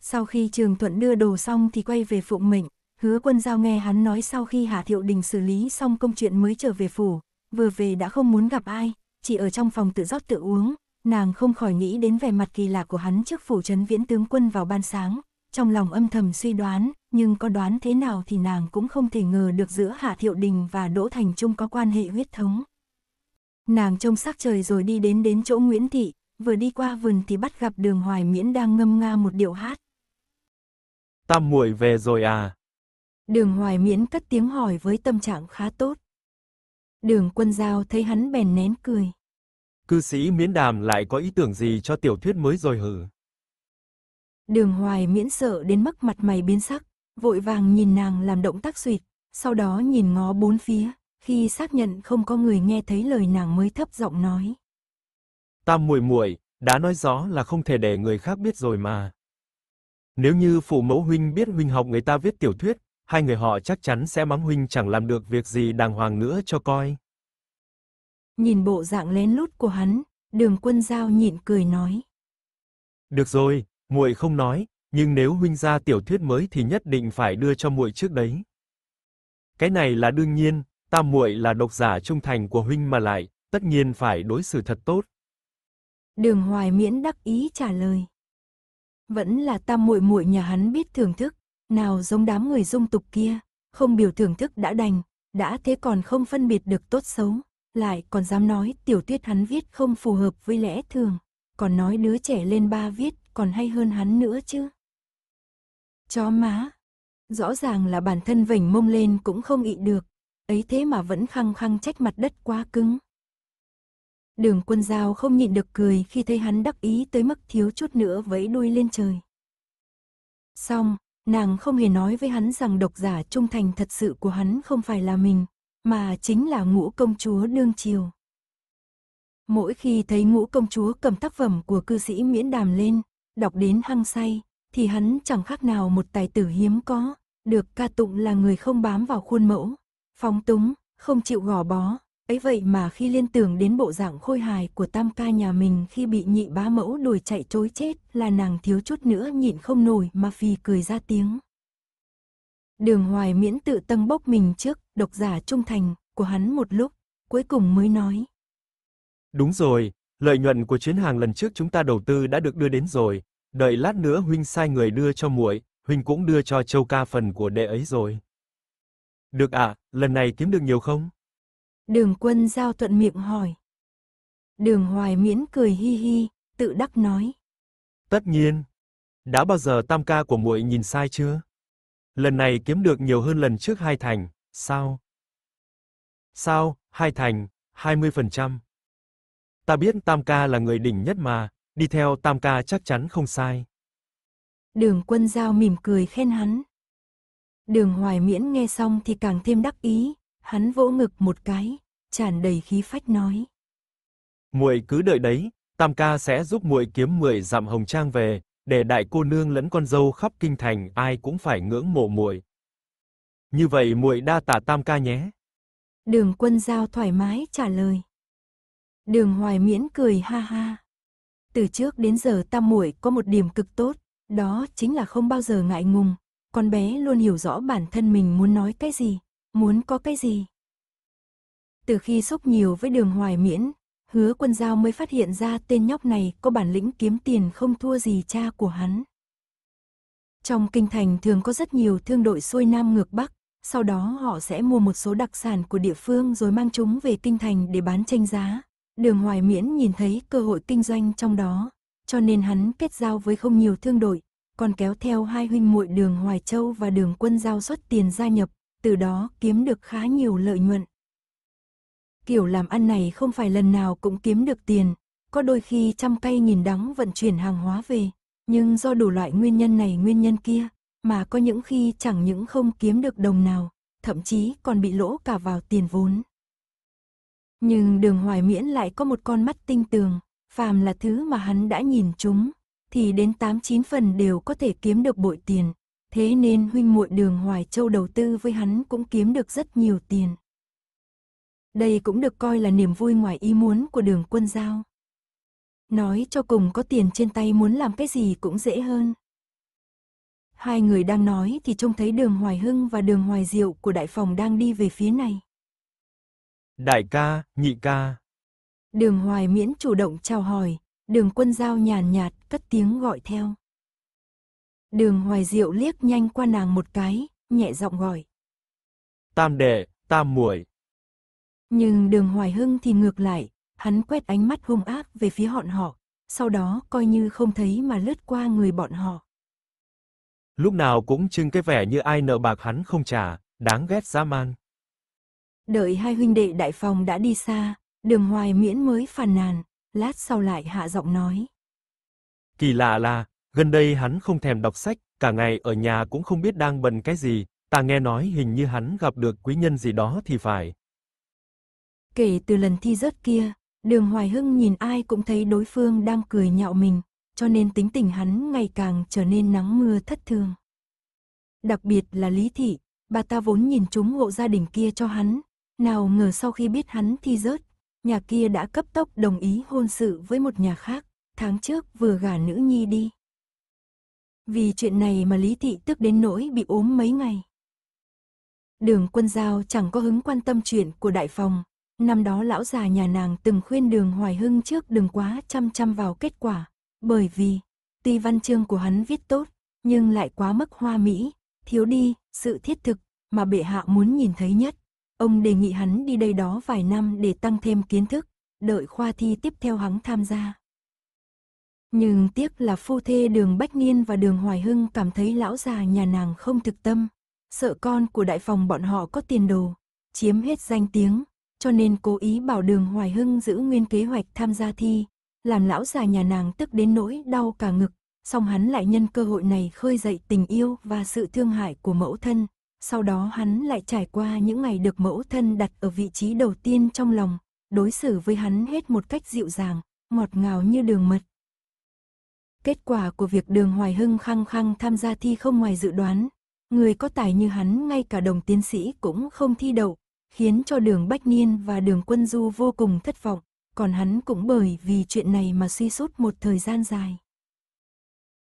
Sau khi Trường Thuận đưa đồ xong thì quay về phụng mệnh, hứa quân giao nghe hắn nói sau khi Hà Thiệu Đình xử lý xong công chuyện mới trở về phủ, vừa về đã không muốn gặp ai, chỉ ở trong phòng tự rót tự uống, nàng không khỏi nghĩ đến vẻ mặt kỳ lạ của hắn trước phủ trấn viễn tướng quân vào ban sáng, trong lòng âm thầm suy đoán, nhưng có đoán thế nào thì nàng cũng không thể ngờ được giữa Hạ Thiệu Đình và Đỗ Thành Trung có quan hệ huyết thống. Nàng trông sắc trời rồi đi đến đến chỗ Nguyễn Thị, vừa đi qua vườn thì bắt gặp đường Hoài Miễn đang ngâm nga một điệu hát.
Tam muội về rồi à?
Đường Hoài Miễn cất tiếng hỏi với tâm trạng khá tốt. Đường quân giao thấy hắn bèn nén cười.
Cư sĩ Miễn Đàm lại có ý tưởng gì cho tiểu thuyết mới rồi hử?
Đường Hoài Miễn sợ đến mức mặt mày biến sắc, vội vàng nhìn nàng làm động tác suyệt, sau đó nhìn ngó bốn phía, khi xác nhận không có người nghe thấy lời nàng mới thấp giọng nói.
Tam muội muội, đã nói rõ là không thể để người khác biết rồi mà. Nếu như phụ mẫu huynh biết huynh học người ta viết tiểu thuyết, hai người họ chắc chắn sẽ mắng huynh chẳng làm được việc gì đàng hoàng nữa cho coi.
Nhìn bộ dạng lén lút của hắn, Đường Quân Dao nhịn cười nói:
"Được rồi, muội không nói, nhưng nếu huynh ra tiểu thuyết mới thì nhất định phải đưa cho muội trước đấy." Cái này là đương nhiên, tam muội là độc giả trung thành của huynh mà lại, tất nhiên phải đối xử thật tốt.
Đường Hoài Miễn đắc ý trả lời. Vẫn là tam muội muội nhà hắn biết thưởng thức, nào giống đám người dung tục kia, không biểu thưởng thức đã đành, đã thế còn không phân biệt được tốt xấu, lại còn dám nói tiểu tuyết hắn viết không phù hợp với lẽ thường, còn nói đứa trẻ lên ba viết còn hay hơn hắn nữa chứ. Chó má, rõ ràng là bản thân vểnh mông lên cũng không ị được, ấy thế mà vẫn khăng khăng trách mặt đất quá cứng. Đường quân giao không nhịn được cười khi thấy hắn đắc ý tới mức thiếu chút nữa vẫy đuôi lên trời. Xong, nàng không hề nói với hắn rằng độc giả trung thành thật sự của hắn không phải là mình, mà chính là ngũ công chúa đương triều. Mỗi khi thấy ngũ công chúa cầm tác phẩm của cư sĩ miễn đàm lên, đọc đến hăng say, thì hắn chẳng khác nào một tài tử hiếm có, được ca tụng là người không bám vào khuôn mẫu, phóng túng, không chịu gò bó, Ấy vậy mà khi liên tưởng đến bộ dạng khôi hài của tam ca nhà mình khi bị nhị ba mẫu đuổi chạy trối chết là nàng thiếu chút nữa nhịn không nổi mà phì cười ra tiếng. Đường hoài miễn tự tâm bốc mình trước độc giả trung thành của hắn một lúc, cuối cùng mới nói.
Đúng rồi, lợi nhuận của chuyến hàng lần trước chúng ta đầu tư đã được đưa đến rồi, đợi lát nữa huynh sai người đưa cho muội, huynh cũng đưa cho châu ca phần của đệ ấy rồi. Được ạ, lần này kiếm được nhiều không?
Đường quân giao thuận miệng hỏi. Đường hoài miễn cười hi hi, tự đắc nói.
Tất nhiên. Đã bao giờ tam ca của muội nhìn sai chưa? Lần này kiếm được nhiều hơn lần trước hai thành, sao? Sao, hai thành, 20%. Ta biết tam ca là người đỉnh nhất mà, đi theo tam ca chắc chắn không sai.
Đường quân giao mỉm cười khen hắn. Đường hoài miễn nghe xong thì càng thêm đắc ý, hắn vỗ ngực một cái, tràn đầy khí phách nói:
"Muội cứ đợi đấy, Tam ca sẽ giúp muội kiếm 10 dặm hồng trang về, để đại cô nương lẫn con dâu khắp kinh thành ai cũng phải ngưỡng mộ muội." Như vậy muội đa tạ Tam ca nhé."
Đường Quân Giao thoải mái trả lời. Đường Hoài Miễn cười ha ha. Từ trước đến giờ Tam muội có một điểm cực tốt, đó chính là không bao giờ ngại ngùng, con bé luôn hiểu rõ bản thân mình muốn nói cái gì muốn có cái gì? Từ khi xúc nhiều với đường hoài miễn, hứa quân giao mới phát hiện ra tên nhóc này có bản lĩnh kiếm tiền không thua gì cha của hắn. Trong kinh thành thường có rất nhiều thương đội xuôi nam ngược bắc, sau đó họ sẽ mua một số đặc sản của địa phương rồi mang chúng về kinh thành để bán tranh giá. Đường Hoài Miễn nhìn thấy cơ hội kinh doanh trong đó, cho nên hắn kết giao với không nhiều thương đội, còn kéo theo hai huynh muội Đường Hoài Châu và Đường Quân Giao xuất tiền gia nhập từ đó kiếm được khá nhiều lợi nhuận. Kiểu làm ăn này không phải lần nào cũng kiếm được tiền, có đôi khi trăm cây nghìn đắng vận chuyển hàng hóa về, nhưng do đủ loại nguyên nhân này nguyên nhân kia, mà có những khi chẳng những không kiếm được đồng nào, thậm chí còn bị lỗ cả vào tiền vốn. Nhưng đường hoài miễn lại có một con mắt tinh tường, phàm là thứ mà hắn đã nhìn chúng, thì đến 89 phần đều có thể kiếm được bội tiền, thế nên huynh muội đường Hoài Châu đầu tư với hắn cũng kiếm được rất nhiều tiền. Đây cũng được coi là niềm vui ngoài ý muốn của đường quân giao. Nói cho cùng có tiền trên tay muốn làm cái gì cũng dễ hơn. Hai người đang nói thì trông thấy đường Hoài Hưng và đường Hoài Diệu của đại phòng đang đi về phía này.
Đại ca, nhị ca.
Đường Hoài Miễn chủ động chào hỏi, đường quân giao nhàn nhạt, cất tiếng gọi theo. Đường hoài diệu liếc nhanh qua nàng một cái, nhẹ giọng gọi.
Tam đệ, tam muội.
Nhưng đường hoài hưng thì ngược lại, hắn quét ánh mắt hung ác về phía bọn họ, sau đó coi như không thấy mà lướt qua người bọn họ.
Lúc nào cũng trưng cái vẻ như ai nợ bạc hắn không trả, đáng ghét dã man.
Đợi hai huynh đệ đại phòng đã đi xa, đường hoài miễn mới phàn nàn, lát sau lại hạ giọng nói.
Kỳ lạ là, Gần đây hắn không thèm đọc sách, cả ngày ở nhà cũng không biết đang bận cái gì, ta nghe nói hình như hắn gặp được quý nhân gì đó thì phải.
Kể từ lần thi rớt kia, Đường Hoài Hưng nhìn ai cũng thấy đối phương đang cười nhạo mình, cho nên tính tình hắn ngày càng trở nên nắng mưa thất thường. Đặc biệt là Lý Thị, bà ta vốn nhìn chúng hộ gia đình kia cho hắn, nào ngờ sau khi biết hắn thi rớt, nhà kia đã cấp tốc đồng ý hôn sự với một nhà khác, tháng trước vừa gả nữ nhi đi. Vì chuyện này mà Lý Thị tức đến nỗi bị ốm mấy ngày. Đường quân giao chẳng có hứng quan tâm chuyện của đại phòng. Năm đó lão già nhà nàng từng khuyên đường Hoài Hưng trước đừng quá chăm chăm vào kết quả. Bởi vì, tuy văn chương của hắn viết tốt, nhưng lại quá mất hoa mỹ, thiếu đi sự thiết thực mà bệ hạ muốn nhìn thấy nhất. Ông đề nghị hắn đi đây đó vài năm để tăng thêm kiến thức, đợi khoa thi tiếp theo hắn tham gia. Nhưng tiếc là phu thê đường Bách Niên và đường Hoài Hưng cảm thấy lão già nhà nàng không thực tâm, sợ con của đại phòng bọn họ có tiền đồ, chiếm hết danh tiếng, cho nên cố ý bảo đường Hoài Hưng giữ nguyên kế hoạch tham gia thi, làm lão già nhà nàng tức đến nỗi đau cả ngực, song hắn lại nhân cơ hội này khơi dậy tình yêu và sự thương hại của mẫu thân, sau đó hắn lại trải qua những ngày được mẫu thân đặt ở vị trí đầu tiên trong lòng, đối xử với hắn hết một cách dịu dàng, ngọt ngào như đường mật. Kết quả của việc đường Hoài Hưng khăng khăng tham gia thi không ngoài dự đoán. Người có tài như hắn ngay cả đồng tiến sĩ cũng không thi đậu, khiến cho đường Bách Niên và đường Quân Du vô cùng thất vọng, còn hắn cũng bởi vì chuyện này mà suy sút một thời gian dài.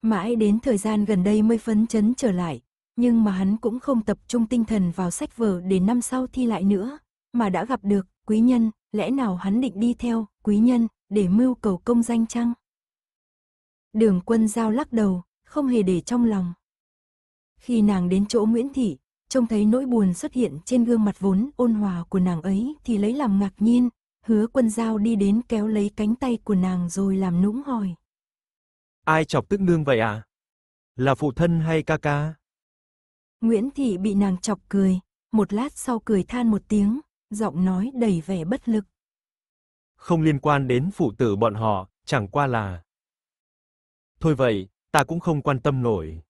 Mãi đến thời gian gần đây mới phấn chấn trở lại, nhưng mà hắn cũng không tập trung tinh thần vào sách vở để năm sau thi lại nữa, mà đã gặp được quý nhân, lẽ nào hắn định đi theo quý nhân để mưu cầu công danh chăng? Đường quân giao lắc đầu, không hề để trong lòng. Khi nàng đến chỗ Nguyễn Thị, trông thấy nỗi buồn xuất hiện trên gương mặt vốn ôn hòa của nàng ấy thì lấy làm ngạc nhiên, hứa quân giao đi đến kéo lấy cánh tay của nàng rồi làm nũng hỏi.
Ai chọc tức nương vậy à? Là phụ thân hay ca
ca? Nguyễn Thị bị nàng chọc cười, một lát sau cười than một tiếng, giọng nói đầy vẻ bất lực.
Không liên quan đến phụ tử bọn họ, chẳng qua là... Thôi vậy, ta cũng không quan tâm nổi.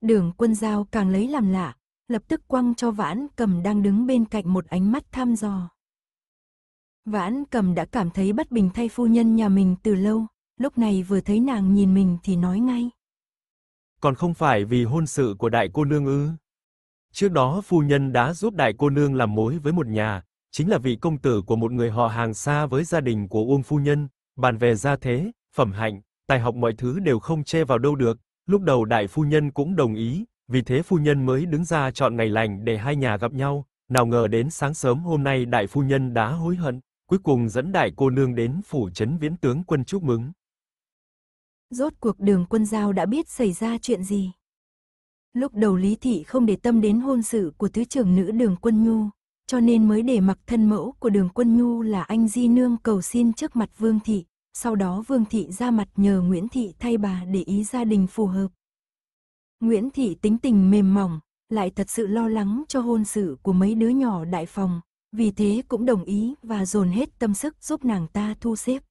Đường quân giao càng lấy làm lạ, lập tức quăng cho vãn cầm đang đứng bên cạnh một ánh mắt thăm dò. Vãn cầm đã cảm thấy bất bình thay phu nhân nhà mình từ lâu, lúc này vừa thấy nàng nhìn mình thì nói ngay.
Còn không phải vì hôn sự của đại cô nương ư. Trước đó phu nhân đã giúp đại cô nương làm mối với một nhà, chính là vị công tử của một người họ hàng xa với gia đình của Uông phu nhân, bàn về gia thế, phẩm hạnh, tài học mọi thứ đều không che vào đâu được, lúc đầu đại phu nhân cũng đồng ý, vì thế phu nhân mới đứng ra chọn ngày lành để hai nhà gặp nhau, nào ngờ đến sáng sớm hôm nay đại phu nhân đã hối hận, cuối cùng dẫn đại cô nương đến phủ trấn viễn tướng quân chúc mừng.
Rốt cuộc đường quân giao đã biết xảy ra chuyện gì. Lúc đầu Lý Thị không để tâm đến hôn sự của tứ trưởng nữ đường quân nhu, cho nên mới để mặc thân mẫu của đường quân nhu là anh Di Nương cầu xin trước mặt Vương Thị, sau đó Vương Thị ra mặt nhờ Nguyễn Thị thay bà để ý gia đình phù hợp. Nguyễn Thị tính tình mềm mỏng, lại thật sự lo lắng cho hôn sự của mấy đứa nhỏ đại phòng, vì thế cũng đồng ý và dồn hết tâm sức giúp nàng ta thu xếp.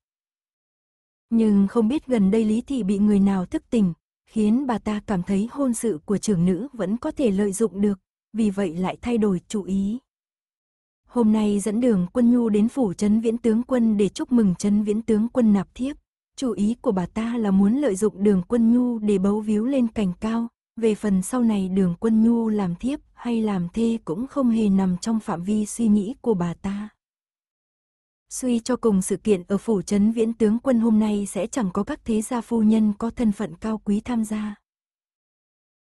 Nhưng không biết gần đây Lý Thị bị người nào thức tình, khiến bà ta cảm thấy hôn sự của trưởng nữ vẫn có thể lợi dụng được, vì vậy lại thay đổi chủ ý. Hôm nay dẫn đường quân nhu đến phủ trấn viễn tướng quân để chúc mừng trấn viễn tướng quân nạp thiếp. Chủ ý của bà ta là muốn lợi dụng đường quân nhu để bấu víu lên cành cao. Về phần sau này đường quân nhu làm thiếp hay làm thê cũng không hề nằm trong phạm vi suy nghĩ của bà ta. Suy cho cùng sự kiện ở phủ trấn viễn tướng quân hôm nay sẽ chẳng có các thế gia phu nhân có thân phận cao quý tham gia.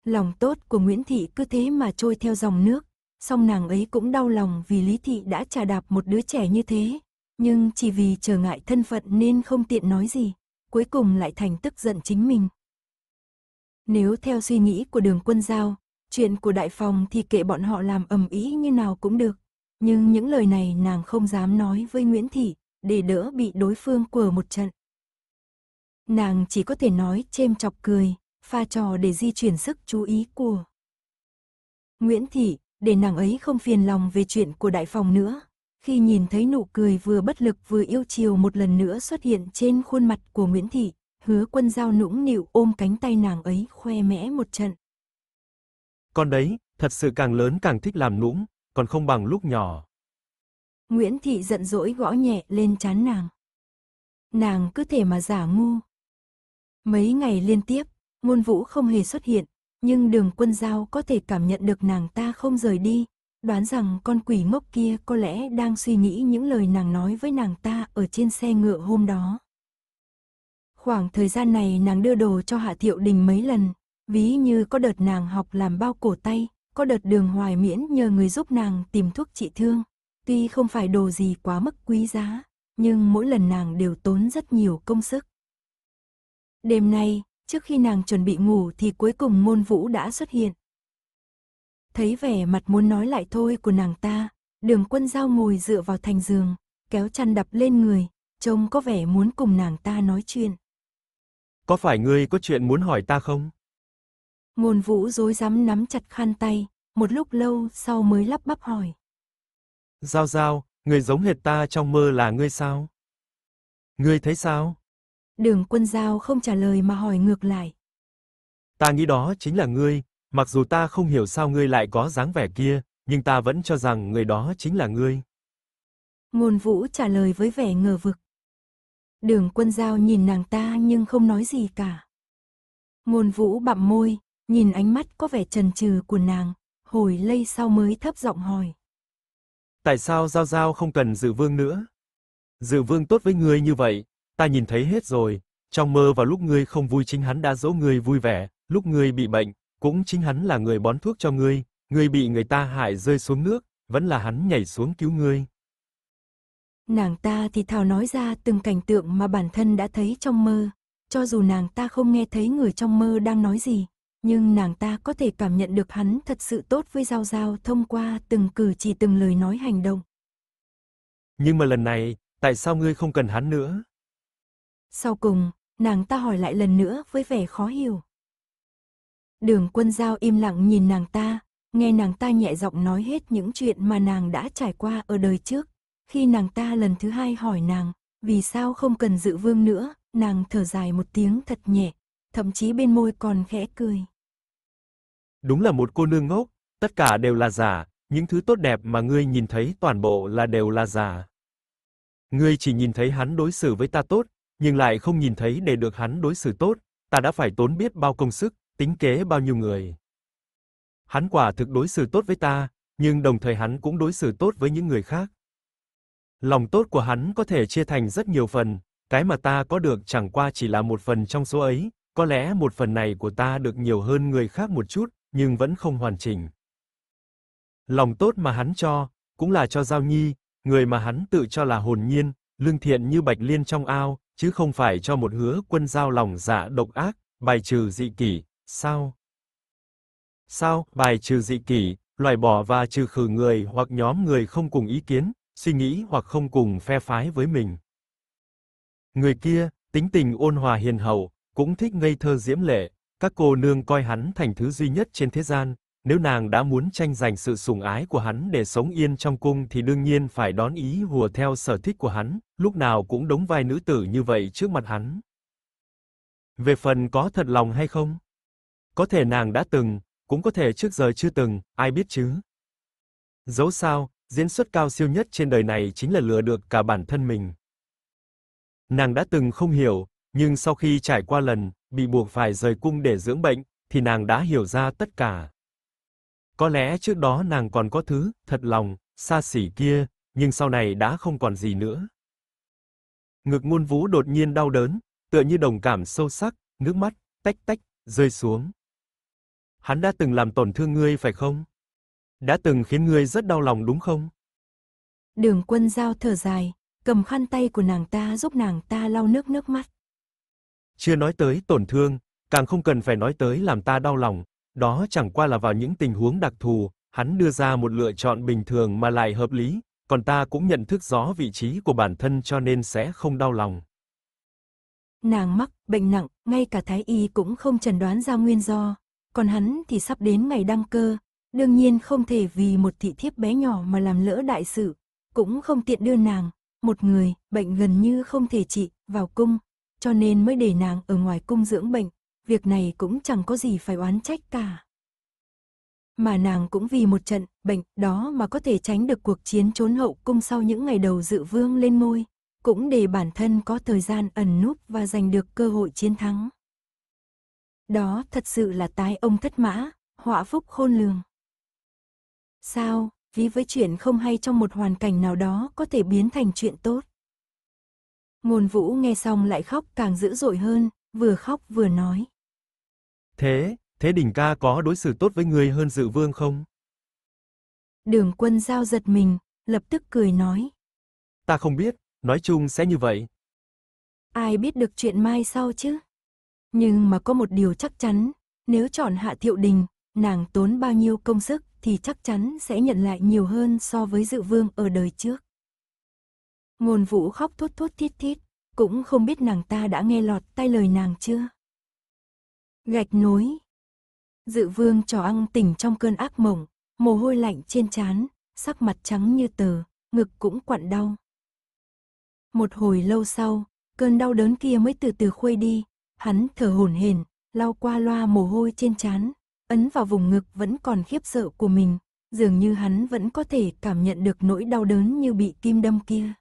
Lòng tốt của Nguyễn Thị cứ thế mà trôi theo dòng nước, song nàng ấy cũng đau lòng vì Lý Thị đã trà đạp một đứa trẻ như thế, nhưng chỉ vì trở ngại thân phận nên không tiện nói gì, cuối cùng lại thành tức giận chính mình. Nếu theo suy nghĩ của đường quân giao, chuyện của đại phòng thì kệ bọn họ làm ầm ĩ như nào cũng được, nhưng những lời này nàng không dám nói với Nguyễn Thị, để đỡ bị đối phương quở một trận. Nàng chỉ có thể nói chêm chọc cười, pha trò để di chuyển sức chú ý của Nguyễn Thị, để nàng ấy không phiền lòng về chuyện của đại phòng nữa. Khi nhìn thấy nụ cười vừa bất lực vừa yêu chiều một lần nữa xuất hiện trên khuôn mặt của Nguyễn Thị, hứa quân giao nũng nịu ôm cánh tay nàng ấy khoe mẽ một trận.
Con đấy, thật sự càng lớn càng thích làm nũng, còn không bằng lúc nhỏ.
Nguyễn Thị giận dỗi gõ nhẹ lên chán nàng. Nàng cứ thể mà giả ngu. Mấy ngày liên tiếp, ngôn vũ không hề xuất hiện, nhưng đường quân giao có thể cảm nhận được nàng ta không rời đi, đoán rằng con quỷ ngốc kia có lẽ đang suy nghĩ những lời nàng nói với nàng ta ở trên xe ngựa hôm đó. Khoảng thời gian này nàng đưa đồ cho Hạ Thiệu Đình mấy lần, ví như có đợt nàng học làm bao cổ tay, có đợt đường hoài miễn nhờ người giúp nàng tìm thuốc trị thương. Tuy không phải đồ gì quá mức quý giá, nhưng mỗi lần nàng đều tốn rất nhiều công sức. Đêm nay, Trước khi nàng chuẩn bị ngủ thì cuối cùng môn vũ đã xuất hiện. Thấy vẻ mặt muốn nói lại thôi của nàng ta, đường quân giao ngồi dựa vào thành giường, kéo chăn đập lên người, trông có vẻ muốn cùng nàng ta nói chuyện.
Có phải ngươi có chuyện muốn hỏi ta không?
Ngôn vũ dối rắm nắm chặt khăn tay, một lúc lâu sau mới lắp bắp hỏi.
Giao giao, người giống hệt ta trong mơ là ngươi sao? Ngươi thấy sao?
Đường quân giao không trả lời mà hỏi ngược lại.
Ta nghĩ đó chính là ngươi, mặc dù ta không hiểu sao ngươi lại có dáng vẻ kia, nhưng ta vẫn cho rằng người đó chính là ngươi.
Ngôn vũ trả lời với vẻ ngờ vực. Đường quân giao nhìn nàng ta nhưng không nói gì cả. Ngôn vũ bặm môi, nhìn ánh mắt có vẻ trần trừ của nàng, hồi lây sau mới thấp giọng hỏi.
Tại sao Giao Giao không cần dự vương nữa? Dự vương tốt với ngươi như vậy, Ta nhìn thấy hết rồi, trong mơ vào lúc ngươi không vui chính hắn đã dỗ ngươi vui vẻ, lúc ngươi bị bệnh, cũng chính hắn là người bón thuốc cho ngươi, ngươi bị người ta hại rơi xuống nước, vẫn là hắn nhảy xuống cứu ngươi.
Nàng ta thì thào nói ra từng cảnh tượng mà bản thân đã thấy trong mơ, cho dù nàng ta không nghe thấy người trong mơ đang nói gì, nhưng nàng ta có thể cảm nhận được hắn thật sự tốt với Giao Giao thông qua từng cử chỉ từng lời nói hành động.
Nhưng mà lần này, tại sao ngươi không cần hắn nữa?
Sau cùng, nàng ta hỏi lại lần nữa với vẻ khó hiểu. Đường quân giao im lặng nhìn nàng ta, nghe nàng ta nhẹ giọng nói hết những chuyện mà nàng đã trải qua ở đời trước. Khi nàng ta lần thứ hai hỏi nàng, vì sao không cần dự vương nữa, nàng thở dài một tiếng thật nhẹ, thậm chí bên môi còn khẽ cười.
Đúng là một cô nương ngốc, tất cả đều là giả, những thứ tốt đẹp mà ngươi nhìn thấy toàn bộ là đều là giả. Ngươi chỉ nhìn thấy hắn đối xử với ta tốt, nhưng lại không nhìn thấy để được hắn đối xử tốt, ta đã phải tốn biết bao công sức, tính kế bao nhiêu người. Hắn quả thực đối xử tốt với ta, nhưng đồng thời hắn cũng đối xử tốt với những người khác. Lòng tốt của hắn có thể chia thành rất nhiều phần, cái mà ta có được chẳng qua chỉ là một phần trong số ấy, có lẽ một phần này của ta được nhiều hơn người khác một chút, nhưng vẫn không hoàn chỉnh. Lòng tốt mà hắn cho, cũng là cho Giao Nhi, người mà hắn tự cho là hồn nhiên, lương thiện như bạch liên trong ao, chứ không phải cho một hứa quân giao lòng dạ độc ác, bài trừ dị kỷ, sao? Sao, bài trừ dị kỷ, loại bỏ và trừ khử người hoặc nhóm người không cùng ý kiến, suy nghĩ hoặc không cùng phe phái với mình. Người kia, tính tình ôn hòa hiền hậu, cũng thích ngây thơ diễm lệ, các cô nương coi hắn thành thứ duy nhất trên thế gian, nếu nàng đã muốn tranh giành sự sủng ái của hắn để sống yên trong cung thì đương nhiên phải đón ý hùa theo sở thích của hắn, lúc nào cũng đóng vai nữ tử như vậy trước mặt hắn. Về phần có thật lòng hay không? Có thể nàng đã từng, cũng có thể trước giờ chưa từng, ai biết chứ. Dẫu sao, diễn xuất cao siêu nhất trên đời này chính là lừa được cả bản thân mình. Nàng đã từng không hiểu, nhưng sau khi trải qua lần bị buộc phải rời cung để dưỡng bệnh, thì nàng đã hiểu ra tất cả. Có lẽ trước đó nàng còn có thứ, thật lòng, xa xỉ kia, nhưng sau này đã không còn gì nữa. Ngực ngôn vũ đột nhiên đau đớn, tựa như đồng cảm sâu sắc, nước mắt, tách tách, rơi xuống. Hắn đã từng làm tổn thương ngươi phải không? Đã từng khiến ngươi rất đau lòng đúng không?
Đường quân giao thở dài, cầm khăn tay của nàng ta giúp nàng ta lau nước nước mắt.
Chưa nói tới tổn thương, càng không cần phải nói tới làm ta đau lòng, đó chẳng qua là vào những tình huống đặc thù, hắn đưa ra một lựa chọn bình thường mà lại hợp lý, còn ta cũng nhận thức rõ vị trí của bản thân cho nên sẽ không đau lòng.
Nàng mắc bệnh nặng, ngay cả thái y cũng không chẩn đoán ra nguyên do, còn hắn thì sắp đến ngày đăng cơ, đương nhiên không thể vì một thị thiếp bé nhỏ mà làm lỡ đại sự, cũng không tiện đưa nàng, một người bệnh gần như không thể trị vào cung, cho nên mới để nàng ở ngoài cung dưỡng bệnh, việc này cũng chẳng có gì phải oán trách cả. Mà nàng cũng vì một trận bệnh đó mà có thể tránh được cuộc chiến trốn hậu cung sau những ngày đầu dự vương lên ngôi, cũng để bản thân có thời gian ẩn núp và giành được cơ hội chiến thắng. Đó thật sự là tái ông thất mã, họa phúc khôn lường. Sao, ví với chuyện không hay trong một hoàn cảnh nào đó có thể biến thành chuyện tốt. Ngôn vũ nghe xong lại khóc càng dữ dội hơn, vừa khóc vừa nói.
Thế, thế đỉnh ca có đối xử tốt với người hơn dự vương không?
Đường quân giao giật mình, lập tức cười nói.
Ta không biết, nói chung sẽ như vậy.
Ai biết được chuyện mai sau chứ? Nhưng mà có một điều chắc chắn, nếu chọn hạ thiệu đình, nàng tốn bao nhiêu công sức thì chắc chắn sẽ nhận lại nhiều hơn so với dự vương ở đời trước. Ngôn vũ khóc thốt thốt thiết thiết, cũng không biết nàng ta đã nghe lọt tai lời nàng chưa gạch nối. Dự vương trò ăn tỉnh trong cơn ác mộng, mồ hôi lạnh trên trán, sắc mặt trắng như tờ, ngực cũng quặn đau. Một hồi lâu sau, cơn đau đớn kia mới từ từ khuây đi, hắn thở hổn hển, lau qua loa mồ hôi trên trán, ấn vào vùng ngực vẫn còn khiếp sợ của mình, dường như hắn vẫn có thể cảm nhận được nỗi đau đớn như bị kim đâm kia.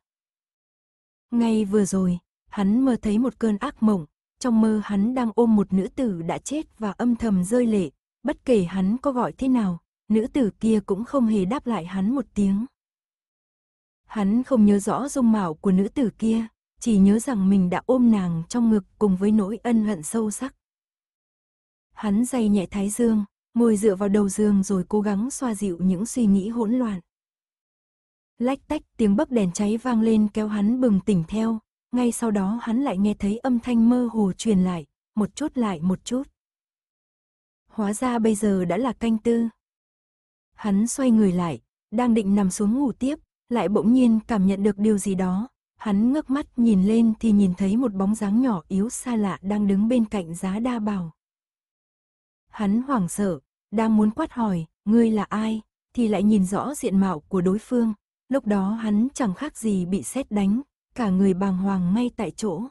Ngay vừa rồi, hắn mơ thấy một cơn ác mộng, trong mơ hắn đang ôm một nữ tử đã chết và âm thầm rơi lệ, bất kể hắn có gọi thế nào, nữ tử kia cũng không hề đáp lại hắn một tiếng. Hắn không nhớ rõ dung mạo của nữ tử kia, chỉ nhớ rằng mình đã ôm nàng trong ngực cùng với nỗi ân hận sâu sắc. Hắn day nhẹ thái dương, ngồi dựa vào đầu giường rồi cố gắng xoa dịu những suy nghĩ hỗn loạn. Lách tách tiếng bấc đèn cháy vang lên kéo hắn bừng tỉnh theo, ngay sau đó hắn lại nghe thấy âm thanh mơ hồ truyền lại, một chút lại một chút. Hóa ra bây giờ đã là canh tư. Hắn xoay người lại, đang định nằm xuống ngủ tiếp, lại bỗng nhiên cảm nhận được điều gì đó. Hắn ngước mắt nhìn lên thì nhìn thấy một bóng dáng nhỏ yếu xa lạ đang đứng bên cạnh giá đa bào. Hắn hoảng sợ, đang muốn quát hỏi, ngươi là ai, thì lại nhìn rõ diện mạo của đối phương. Lúc đó hắn chẳng khác gì bị sét đánh, cả người bàng hoàng ngay tại chỗ.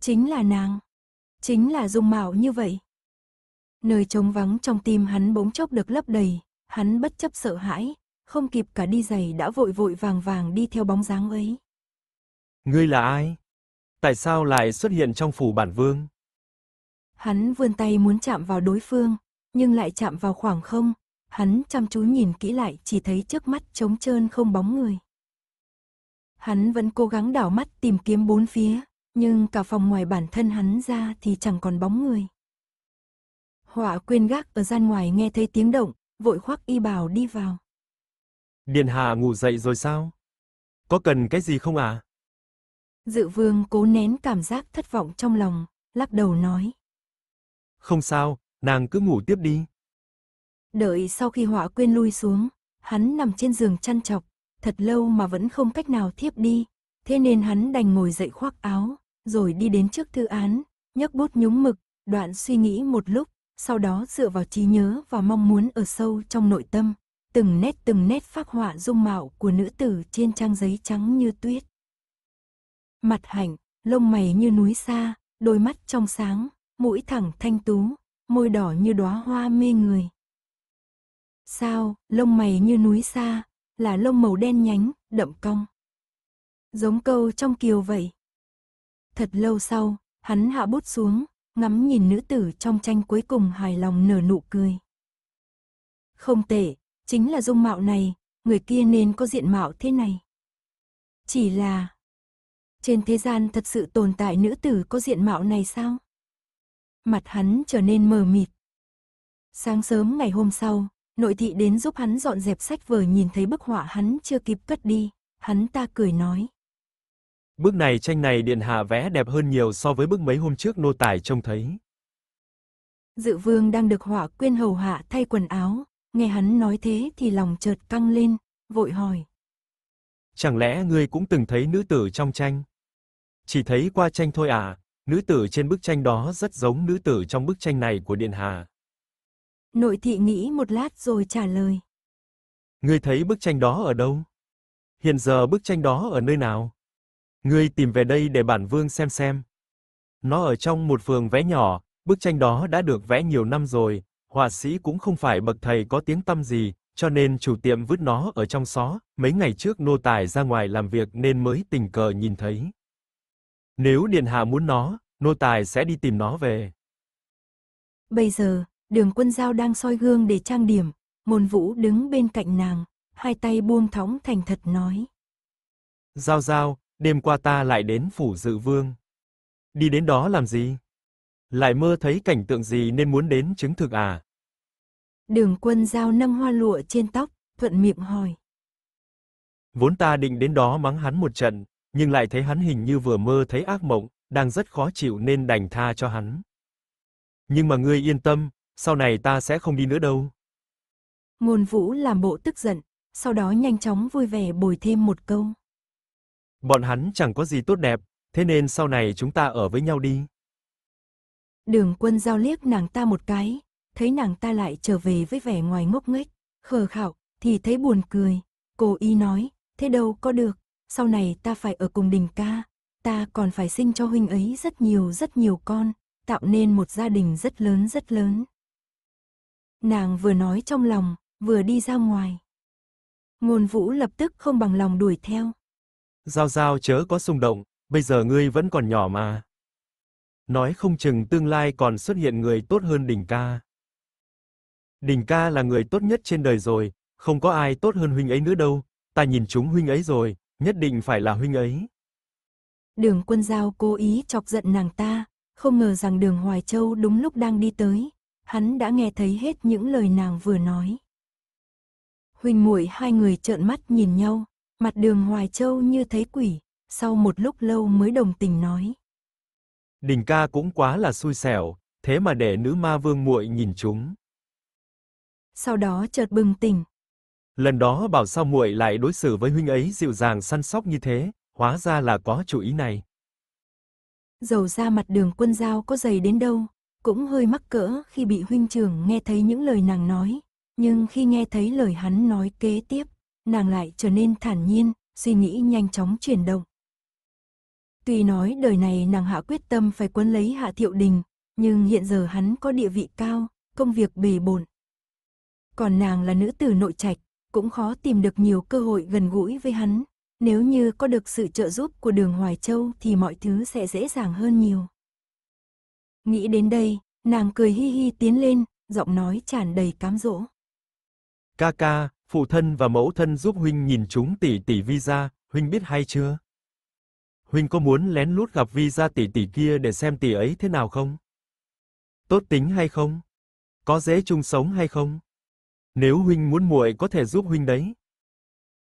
Chính là nàng, chính là dung mạo như vậy. Nơi trống vắng trong tim hắn bỗng chốc được lấp đầy, hắn bất chấp sợ hãi, không kịp cả đi giày đã vội vội vàng vàng đi theo bóng dáng ấy.
Ngươi là ai? Tại sao lại xuất hiện trong phủ bản vương?
Hắn vươn tay muốn chạm vào đối phương, nhưng lại chạm vào khoảng không, hắn chăm chú nhìn kỹ lại chỉ thấy trước mắt trống trơn không bóng người. Hắn vẫn cố gắng đảo mắt tìm kiếm bốn phía, nhưng cả phòng ngoài bản thân hắn ra thì chẳng còn bóng người. Họa quyên gác ở gian ngoài nghe thấy tiếng động, vội khoác y bào đi vào.
Điền Hạ ngủ dậy rồi sao? Có cần cái gì không ạ? À?
Dự vương cố nén cảm giác thất vọng trong lòng, lắc đầu nói.
Không sao, nàng cứ ngủ tiếp đi.
Đợi sau khi họa quyên lui xuống, hắn nằm trên giường chăn chọc, thật lâu mà vẫn không cách nào thiếp đi, thế nên hắn đành ngồi dậy khoác áo, rồi đi đến trước thư án, nhấc bút nhúng mực, đoạn suy nghĩ một lúc, sau đó dựa vào trí nhớ và mong muốn ở sâu trong nội tâm, từng nét từng nét phác họa dung mạo của nữ tử trên trang giấy trắng như tuyết. Mặt hạnh, lông mày như núi xa, đôi mắt trong sáng, mũi thẳng thanh tú, môi đỏ như đóa hoa mê người. Sao, lông mày như núi xa, là lông màu đen nhánh, đậm cong. Giống câu trong kiều vậy. Thật lâu sau, hắn hạ bút xuống, ngắm nhìn nữ tử trong tranh cuối cùng hài lòng nở nụ cười. Không tệ, chính là dung mạo này, người kia nên có diện mạo thế này. Chỉ là... Trên thế gian thật sự tồn tại nữ tử có diện mạo này sao? Mặt hắn trở nên mờ mịt. Sáng sớm ngày hôm sau, nội thị đến giúp hắn dọn dẹp sách vở nhìn thấy bức họa hắn chưa kịp cất đi, hắn ta cười nói.
Bức này tranh này điện hạ vẽ đẹp hơn nhiều so với bức mấy hôm trước nô tài trông thấy.
Dự vương đang được họa quyên hầu hạ thay quần áo, nghe hắn nói thế thì lòng chợt căng lên, vội hỏi.
Chẳng lẽ ngươi cũng từng thấy nữ tử trong tranh? Chỉ thấy qua tranh thôi à, nữ tử trên bức tranh đó rất giống nữ tử trong bức tranh này của Điện hạ.
Nội thị nghĩ một lát rồi trả lời.
Ngươi thấy bức tranh đó ở đâu? Hiện giờ bức tranh đó ở nơi nào? Ngươi tìm về đây để bản vương xem xem. Nó ở trong một phường vẽ nhỏ, bức tranh đó đã được vẽ nhiều năm rồi, họa sĩ cũng không phải bậc thầy có tiếng tâm gì, cho nên chủ tiệm vứt nó ở trong xó, mấy ngày trước nô tài ra ngoài làm việc nên mới tình cờ nhìn thấy. Nếu điện hạ muốn nó, nô tài sẽ đi tìm nó về.
Bây giờ, Đường quân giao đang soi gương để trang điểm, môn vũ đứng bên cạnh nàng, hai tay buông thõng thành thật nói.
Giao giao, đêm qua ta lại đến phủ dự vương. Đi đến đó làm gì? Lại mơ thấy cảnh tượng gì nên muốn đến chứng thực à?
Đường quân giao nâng hoa lụa trên tóc, thuận miệng hỏi.
Vốn ta định đến đó mắng hắn một trận, nhưng lại thấy hắn hình như vừa mơ thấy ác mộng, đang rất khó chịu nên đành tha cho hắn. Nhưng mà ngươi yên tâm, sau này ta sẽ không đi nữa đâu.
Ngôn vũ làm bộ tức giận, sau đó nhanh chóng vui vẻ bồi thêm một câu.
Bọn hắn chẳng có gì tốt đẹp, thế nên sau này chúng ta ở với nhau đi.
Đường quân giao liếc nàng ta một cái, thấy nàng ta lại trở về với vẻ ngoài ngốc nghếch, khờ khạo, thì thấy buồn cười. Cô y nói, thế đâu có được, sau này ta phải ở cùng đình ca, ta còn phải sinh cho huynh ấy rất nhiều rất nhiều con, tạo nên một gia đình rất lớn rất lớn. Nàng vừa nói trong lòng, vừa đi ra ngoài. Ngôn vũ lập tức không bằng lòng đuổi theo.
Giao giao chớ có xung động, bây giờ ngươi vẫn còn nhỏ mà. Nói không chừng tương lai còn xuất hiện người tốt hơn đỉnh ca. Đỉnh ca là người tốt nhất trên đời rồi, không có ai tốt hơn huynh ấy nữa đâu, ta nhìn chúng huynh ấy rồi, nhất định phải là huynh ấy.
Đường quân giao cố ý chọc giận nàng ta, không ngờ rằng đường Hoài Châu đúng lúc đang đi tới, hắn đã nghe thấy hết những lời nàng vừa nói. Huỳnh muội hai người trợn mắt nhìn nhau, mặt đường Hoài Châu như thấy quỷ, sau một lúc lâu mới đồng tình nói.
Đình ca cũng quá là xui xẻo, thế mà để nữ ma vương muội nhìn chúng.
Sau đó chợt bừng tỉnh.
Lần đó bảo sao muội lại đối xử với huynh ấy dịu dàng săn sóc như thế, hóa ra là có chủ ý này.
Dầu ra mặt đường quân giao có dày đến đâu, cũng hơi mắc cỡ khi bị huynh trưởng nghe thấy những lời nàng nói, nhưng khi nghe thấy lời hắn nói kế tiếp, nàng lại trở nên thản nhiên, suy nghĩ nhanh chóng chuyển động. Tuy nói đời này nàng hạ quyết tâm phải quấn lấy Hạ Thiệu Đình, nhưng hiện giờ hắn có địa vị cao, công việc bề bổn. Còn nàng là nữ tử nội trạch, cũng khó tìm được nhiều cơ hội gần gũi với hắn. Nếu như có được sự trợ giúp của đường Hoài Châu thì mọi thứ sẽ dễ dàng hơn nhiều. Nghĩ đến đây, nàng cười hi hi tiến lên, giọng nói tràn đầy cám dỗ.
Ca ca, phụ thân và mẫu thân giúp huynh nhìn chúng tỷ tỷ visa, huynh biết hay chưa? Huynh có muốn lén lút gặp visa tỷ tỷ kia để xem tỷ ấy thế nào không? Tốt tính hay không? Có dễ chung sống hay không? Nếu huynh muốn muội có thể giúp huynh đấy.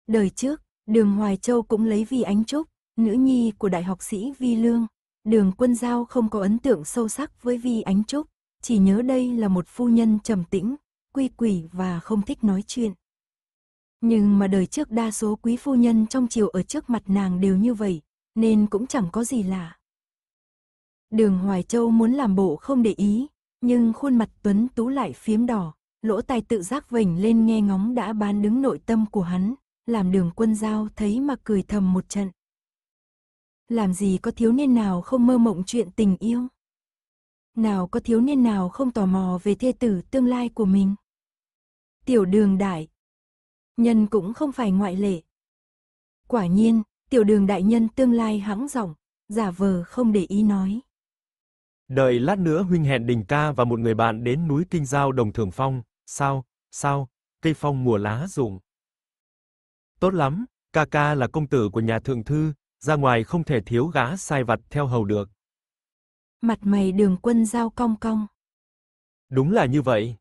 Đời trước, Đường Hoài Châu cũng lấy Vi Ánh Trúc, nữ nhi của đại học sĩ Vi Lương, Đường quân giao không có ấn tượng sâu sắc với Vi Ánh Trúc, chỉ nhớ đây là một phu nhân trầm tĩnh, quy quỷ và không thích nói chuyện. Nhưng mà đời trước đa số quý phu nhân trong chiều ở trước mặt nàng đều như vậy, nên cũng chẳng có gì lạ. Đường Hoài Châu muốn làm bộ không để ý, nhưng khuôn mặt Tuấn Tú lại phiếm đỏ, lỗ tai tự giác vểnh lên nghe ngóng đã bán đứng nội tâm của hắn, làm đường quân giao thấy mà cười thầm một trận làm gì có thiếu niên nào không mơ mộng chuyện tình yêu. Nào có thiếu niên nào không tò mò về thê tử tương lai của mình. Tiểu đường đại. Nhân cũng không phải ngoại lệ. Quả nhiên, tiểu đường đại nhân tương lai hãng giọng, giả vờ không để ý nói.
Đợi lát nữa huynh hẹn đình ca và một người bạn đến núi Kinh Giao Đồng Thường Phong, sao, sao, cây phong mùa lá rụng. Tốt lắm, ca ca là công tử của nhà thượng thư, ra ngoài không thể thiếu gã sai vặt theo hầu được.
Mặt mày đường quân giao cong cong.
Đúng là như vậy.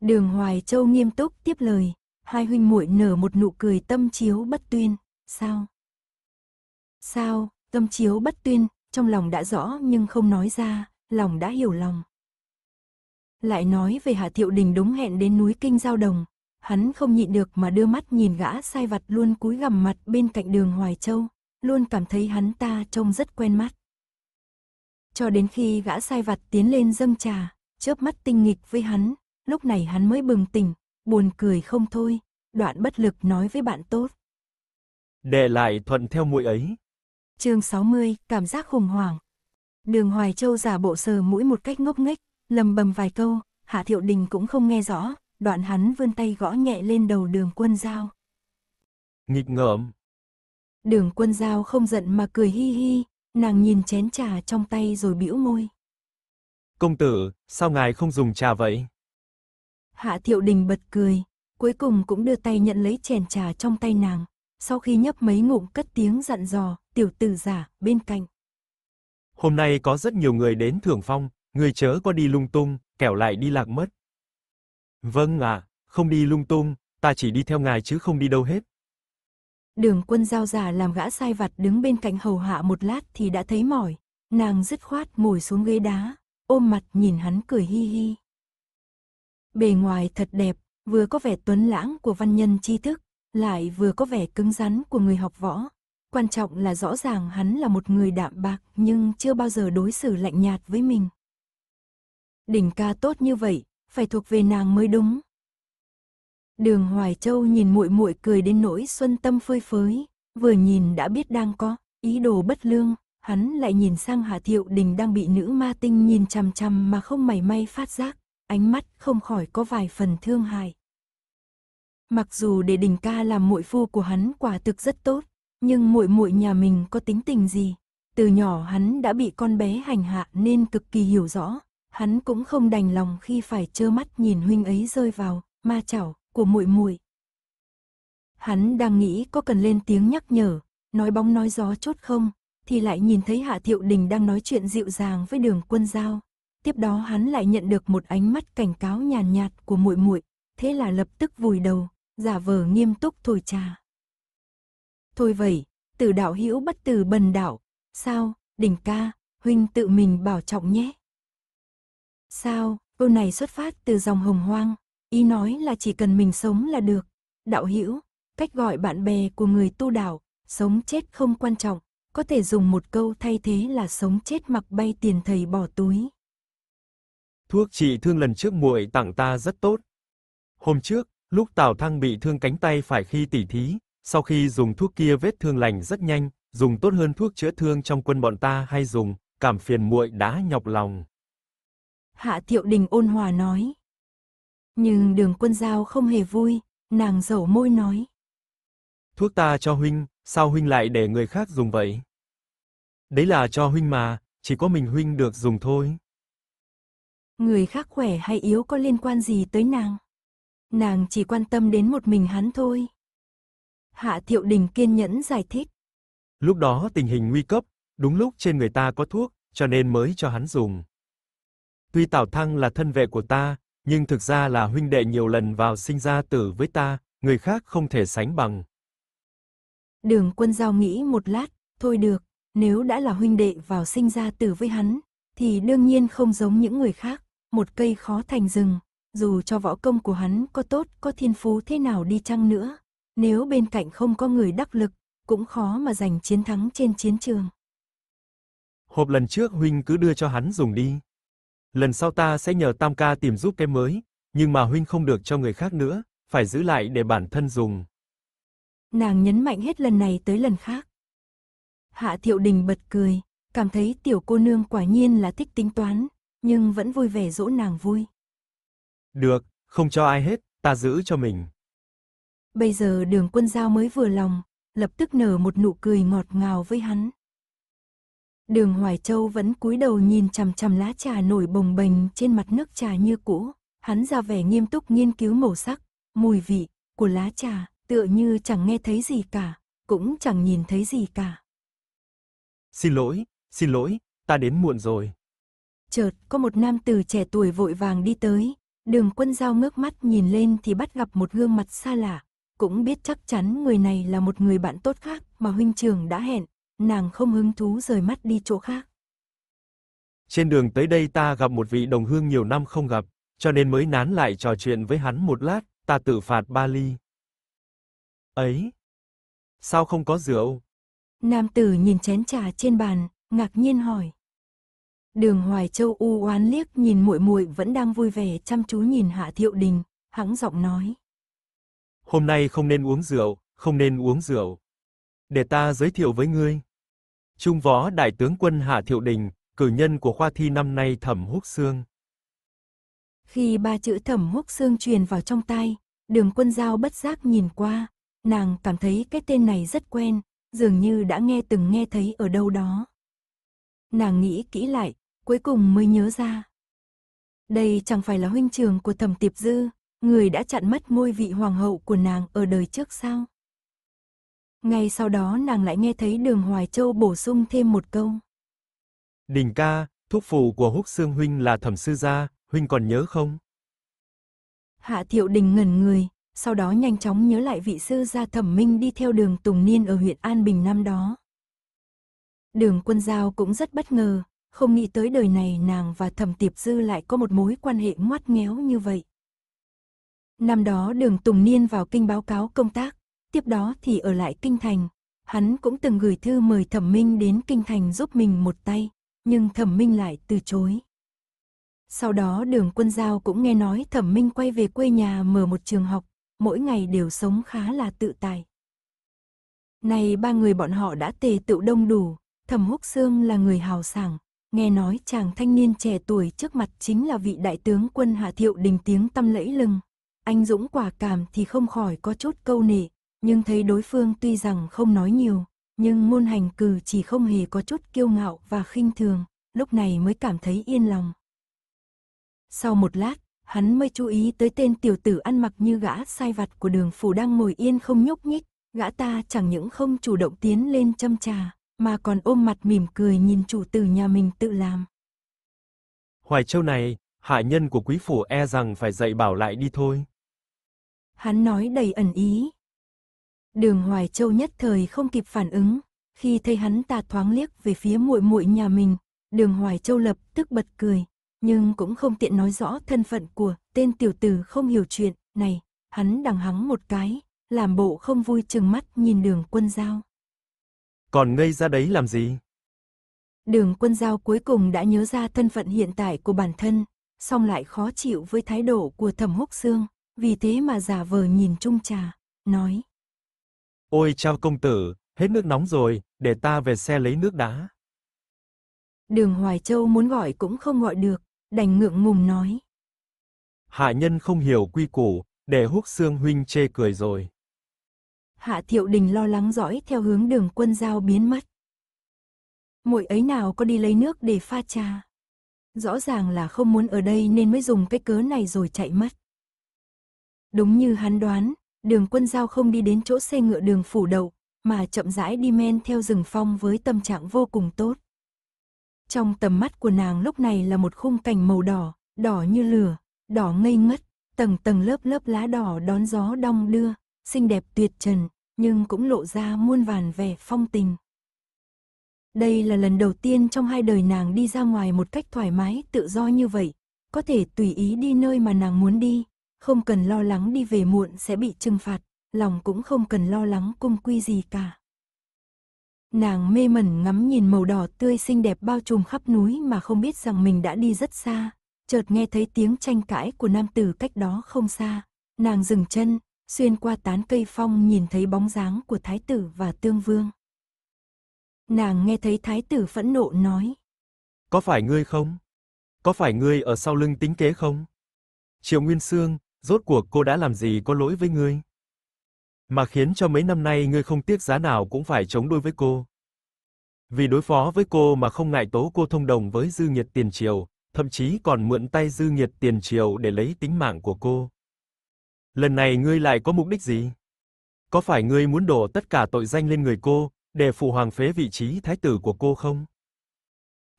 Đường Hoài Châu nghiêm túc tiếp lời, hai huynh muội nở một nụ cười tâm chiếu bất tuyên, sao? Sao, tâm chiếu bất tuyên, trong lòng đã rõ nhưng không nói ra, lòng đã hiểu lòng. Lại nói về Hạ Thiệu Đình đúng hẹn đến núi Kinh Giao Đồng, hắn không nhịn được mà đưa mắt nhìn gã sai vặt luôn cúi gằm mặt bên cạnh đường Hoài Châu, luôn cảm thấy hắn ta trông rất quen mắt. Cho đến khi gã sai vặt tiến lên dâng trà, chớp mắt tinh nghịch với hắn, lúc này hắn mới bừng tỉnh, buồn cười không thôi, đoạn bất lực nói với bạn tốt.
Để lại thuận theo mũi ấy.
chương 60, cảm giác khủng hoảng. Đường Hoài Châu giả bộ sờ mũi một cách ngốc nghếch, lầm bầm vài câu, Hạ Thiệu Đình cũng không nghe rõ, đoạn hắn vươn tay gõ nhẹ lên đầu đường quân giao.
Nghịch ngợm.
Đường quân giao không giận mà cười hi hi, nàng nhìn chén trà trong tay rồi bĩu môi.
Công tử, sao ngài không dùng trà vậy?
Hạ thiệu đình bật cười, cuối cùng cũng đưa tay nhận lấy chén trà trong tay nàng, sau khi nhấp mấy ngụm cất tiếng dặn dò, tiểu tử giả, bên cạnh.
Hôm nay có rất nhiều người đến thưởng phong, người chớ có đi lung tung, kẻo lại đi lạc mất. Vâng ạ, không đi lung tung, ta chỉ đi theo ngài chứ không đi đâu hết.
Đường quân giao giả làm gã sai vặt đứng bên cạnh hầu hạ một lát thì đã thấy mỏi. Nàng dứt khoát ngồi xuống ghế đá, ôm mặt nhìn hắn cười hi hi. Bề ngoài thật đẹp, vừa có vẻ tuấn lãng của văn nhân tri thức, lại vừa có vẻ cứng rắn của người học võ. Quan trọng là rõ ràng hắn là một người đạm bạc nhưng chưa bao giờ đối xử lạnh nhạt với mình. Đỉnh ca tốt như vậy, phải thuộc về nàng mới đúng. Đường Hoài Châu nhìn muội muội cười đến nỗi xuân tâm phơi phới, vừa nhìn đã biết đang có ý đồ bất lương, hắn lại nhìn sang Hà Thiệu Đình đang bị nữ ma tinh nhìn chằm chằm mà không mảy may phát giác, ánh mắt không khỏi có vài phần thương hại. Mặc dù để Đình ca làm muội phu của hắn quả thực rất tốt, nhưng muội muội nhà mình có tính tình gì, từ nhỏ hắn đã bị con bé hành hạ nên cực kỳ hiểu rõ, hắn cũng không đành lòng khi phải trơ mắt nhìn huynh ấy rơi vào ma chảo, của muội muội. Hắn đang nghĩ có cần lên tiếng nhắc nhở, nói bóng nói gió chốt không, thì lại nhìn thấy Hạ Thiệu Đình đang nói chuyện dịu dàng với Đường Quân Giao. Tiếp đó hắn lại nhận được một ánh mắt cảnh cáo nhàn nhạt, nhạt của muội muội, thế là lập tức vùi đầu, giả vờ nghiêm túc thổi trà. Thôi vậy, từ đạo hữu bất từ bần đạo, sao, đỉnh ca, huynh tự mình bảo trọng nhé. Sao, câu này xuất phát từ dòng hồng hoang, Ý nói là chỉ cần mình sống là được. Đạo hữu cách gọi bạn bè của người tu đạo, sống chết không quan trọng, có thể dùng một câu thay thế là sống chết mặc bay tiền thầy bỏ túi.
Thuốc trị thương lần trước muội tặng ta rất tốt. Hôm trước, lúc Tào Thăng bị thương cánh tay phải khi tỉ thí, sau khi dùng thuốc kia vết thương lành rất nhanh, dùng tốt hơn thuốc chữa thương trong quân bọn ta hay dùng, cảm phiền muội đã nhọc lòng.
Hạ Thiệu Đình ôn hòa nói. Nhưng đường quân giao không hề vui, nàng dẩu môi nói.
Thuốc ta cho huynh, sao huynh lại để người khác dùng vậy? Đấy là cho huynh mà, chỉ có mình huynh được dùng thôi.
Người khác khỏe hay yếu có liên quan gì tới nàng? Nàng chỉ quan tâm đến một mình hắn thôi. Hạ Thiệu Đình kiên nhẫn giải thích.
Lúc đó tình hình nguy cấp, đúng lúc trên người ta có thuốc, cho nên mới cho hắn dùng. Tuy Tào Thăng là thân vệ của ta, nhưng thực ra là huynh đệ nhiều lần vào sinh ra tử với ta, người khác không thể sánh bằng.
Đường quân giao nghĩ một lát, thôi được, nếu đã là huynh đệ vào sinh ra tử với hắn, thì đương nhiên không giống những người khác, một cây khó thành rừng, dù cho võ công của hắn có tốt, có thiên phú thế nào đi chăng nữa, nếu bên cạnh không có người đắc lực, cũng khó mà giành chiến thắng trên chiến trường.
Hộp lần trước huynh cứ đưa cho hắn dùng đi lần sau ta sẽ nhờ Tam ca tìm giúp cái mới, nhưng mà huynh không được cho người khác nữa, phải giữ lại để bản thân dùng.
Nàng nhấn mạnh hết lần này tới lần khác. Hạ Thiệu Đình bật cười, cảm thấy tiểu cô nương quả nhiên là thích tính toán, nhưng vẫn vui vẻ dỗ nàng vui.
Được, không cho ai hết, ta giữ cho mình.
Bây giờ đường quân giao mới vừa lòng, lập tức nở một nụ cười ngọt ngào với hắn. Đường Hoài Châu vẫn cúi đầu nhìn chằm chằm lá trà nổi bồng bềnh trên mặt nước trà như cũ, hắn ra vẻ nghiêm túc nghiên cứu màu sắc, mùi vị của lá trà, tựa như chẳng nghe thấy gì cả, cũng chẳng nhìn thấy gì cả.
Xin lỗi, xin lỗi, ta đến muộn rồi.
Chợt, có một nam tử trẻ tuổi vội vàng đi tới, đường quân giao ngước mắt nhìn lên thì bắt gặp một gương mặt xa lạ, cũng biết chắc chắn người này là một người bạn tốt khác mà huynh trường đã hẹn, nàng không hứng thú rời mắt đi chỗ khác.
Trên đường tới đây ta gặp một vị đồng hương nhiều năm không gặp, cho nên mới nán lại trò chuyện với hắn một lát, ta tự phạt ba ly. Ấy, sao không có rượu?
Nam tử nhìn chén trà trên bàn, ngạc nhiên hỏi. Đường Hoài Châu u oán liếc nhìn muội muội vẫn đang vui vẻ chăm chú nhìn Hạ Thiệu Đình, hắng giọng nói:
"Hôm nay không nên uống rượu, không nên uống rượu. Để ta giới thiệu với ngươi." Trung võ đại tướng quân Hạ Thiệu Đình, cử nhân của khoa thi năm nay Thẩm Húc Xương.
Khi ba chữ Thẩm Húc Xương truyền vào trong tay, Đường Quân Giao bất giác nhìn qua, nàng cảm thấy cái tên này rất quen, dường như đã nghe từng nghe thấy ở đâu đó. Nàng nghĩ kỹ lại, cuối cùng mới nhớ ra. Đây chẳng phải là huynh trường của Thẩm Tiệp Dư, người đã chặn mất ngôi vị hoàng hậu của nàng ở đời trước sao? ngay sau đó nàng lại nghe thấy đường Hoài Châu bổ sung thêm một câu.
Đình ca, thúc phụ của Húc Sương Huynh là thẩm sư gia, Huynh còn nhớ không?
Hạ Thiệu Đình ngẩn người, sau đó nhanh chóng nhớ lại vị sư gia thẩm minh đi theo đường Tùng Niên ở huyện An Bình năm đó. Đường quân giao cũng rất bất ngờ, không nghĩ tới đời này nàng và thẩm tiệp dư lại có một mối quan hệ ngoắt ngéo như vậy. Năm đó đường Tùng Niên vào kinh báo cáo công tác, tiếp đó thì ở lại Kinh Thành. Hắn cũng từng gửi thư mời Thẩm Minh đến Kinh Thành giúp mình một tay, nhưng Thẩm Minh lại từ chối. Sau đó đường quân giao cũng nghe nói Thẩm Minh quay về quê nhà mở một trường học, mỗi ngày đều sống khá là tự tài. Này ba người bọn họ đã tề tựu đông đủ, Thẩm Húc Sương là người hào sảng, nghe nói chàng thanh niên trẻ tuổi trước mặt chính là vị đại tướng quân Hạ Thiệu Đình tiếng tâm lẫy lừng. Anh Dũng quả cảm thì không khỏi có chút câu nể, nhưng thấy đối phương tuy rằng không nói nhiều, nhưng môn hành cử chỉ không hề có chút kiêu ngạo và khinh thường, lúc này mới cảm thấy yên lòng. Sau một lát, hắn mới chú ý tới tên tiểu tử ăn mặc như gã sai vặt của đường phủ đang ngồi yên không nhúc nhích, gã ta chẳng những không chủ động tiến lên châm trà, mà còn ôm mặt mỉm cười nhìn chủ tử nhà mình tự làm.
Hoài Châu này, hạ nhân của quý phủ e rằng phải dạy bảo lại đi thôi.
Hắn nói đầy ẩn ý, Đường Hoài Châu nhất thời không kịp phản ứng, khi thấy hắn ta thoáng liếc về phía muội muội nhà mình, Đường Hoài Châu lập tức bật cười, nhưng cũng không tiện nói rõ thân phận của tên tiểu tử không hiểu chuyện này, hắn đằng hắng một cái, làm bộ không vui chừng mắt nhìn Đường Quân Dao.
Còn ngây ra đấy làm gì?
Đường Quân Dao cuối cùng đã nhớ ra thân phận hiện tại của bản thân, song lại khó chịu với thái độ của Thẩm Húc Xương, vì thế mà giả vờ nhìn chung trà, nói:
Ôi chao công tử, hết nước nóng rồi, để ta về xe lấy nước đá.
Đường Hoài Châu muốn gọi cũng không gọi được, đành ngượng ngùng nói.
Hạ nhân không hiểu quy củ, để húc xương huynh chê cười rồi.
Hạ Thiệu Đình lo lắng dõi theo hướng đường quân giao biến mất. Muội ấy nào có đi lấy nước để pha trà. Rõ ràng là không muốn ở đây nên mới dùng cái cớ này rồi chạy mất. Đúng như hắn đoán, đường quân giao không đi đến chỗ xe ngựa đường phủ đậu, mà chậm rãi đi men theo rừng phong với tâm trạng vô cùng tốt. Trong tầm mắt của nàng lúc này là một khung cảnh màu đỏ, đỏ như lửa, đỏ ngây ngất, tầng tầng lớp lớp lá đỏ đón gió đong đưa, xinh đẹp tuyệt trần, nhưng cũng lộ ra muôn vàn vẻ phong tình. Đây là lần đầu tiên trong hai đời nàng đi ra ngoài một cách thoải mái, tự do như vậy, có thể tùy ý đi nơi mà nàng muốn đi, không cần lo lắng đi về muộn sẽ bị trừng phạt, lòng cũng không cần lo lắng cung quy gì cả. Nàng mê mẩn ngắm nhìn màu đỏ tươi xinh đẹp bao trùm khắp núi mà không biết rằng mình đã đi rất xa, chợt nghe thấy tiếng tranh cãi của nam tử cách đó không xa, nàng dừng chân, xuyên qua tán cây phong nhìn thấy bóng dáng của thái tử và tương vương. Nàng nghe thấy thái tử phẫn nộ nói.
Có phải ngươi không? Có phải ngươi ở sau lưng tính kế không? Triệu Nguyên Sương, rốt cuộc cô đã làm gì có lỗi với ngươi? Mà khiến cho mấy năm nay ngươi không tiếc giá nào cũng phải chống đối với cô. Vì đối phó với cô mà không ngại tố cô thông đồng với Dư Nghiệt Tiền Triều, thậm chí còn mượn tay Dư Nghiệt Tiền Triều để lấy tính mạng của cô. Lần này ngươi lại có mục đích gì? Có phải ngươi muốn đổ tất cả tội danh lên người cô, để phụ hoàng phế vị trí thái tử của cô không?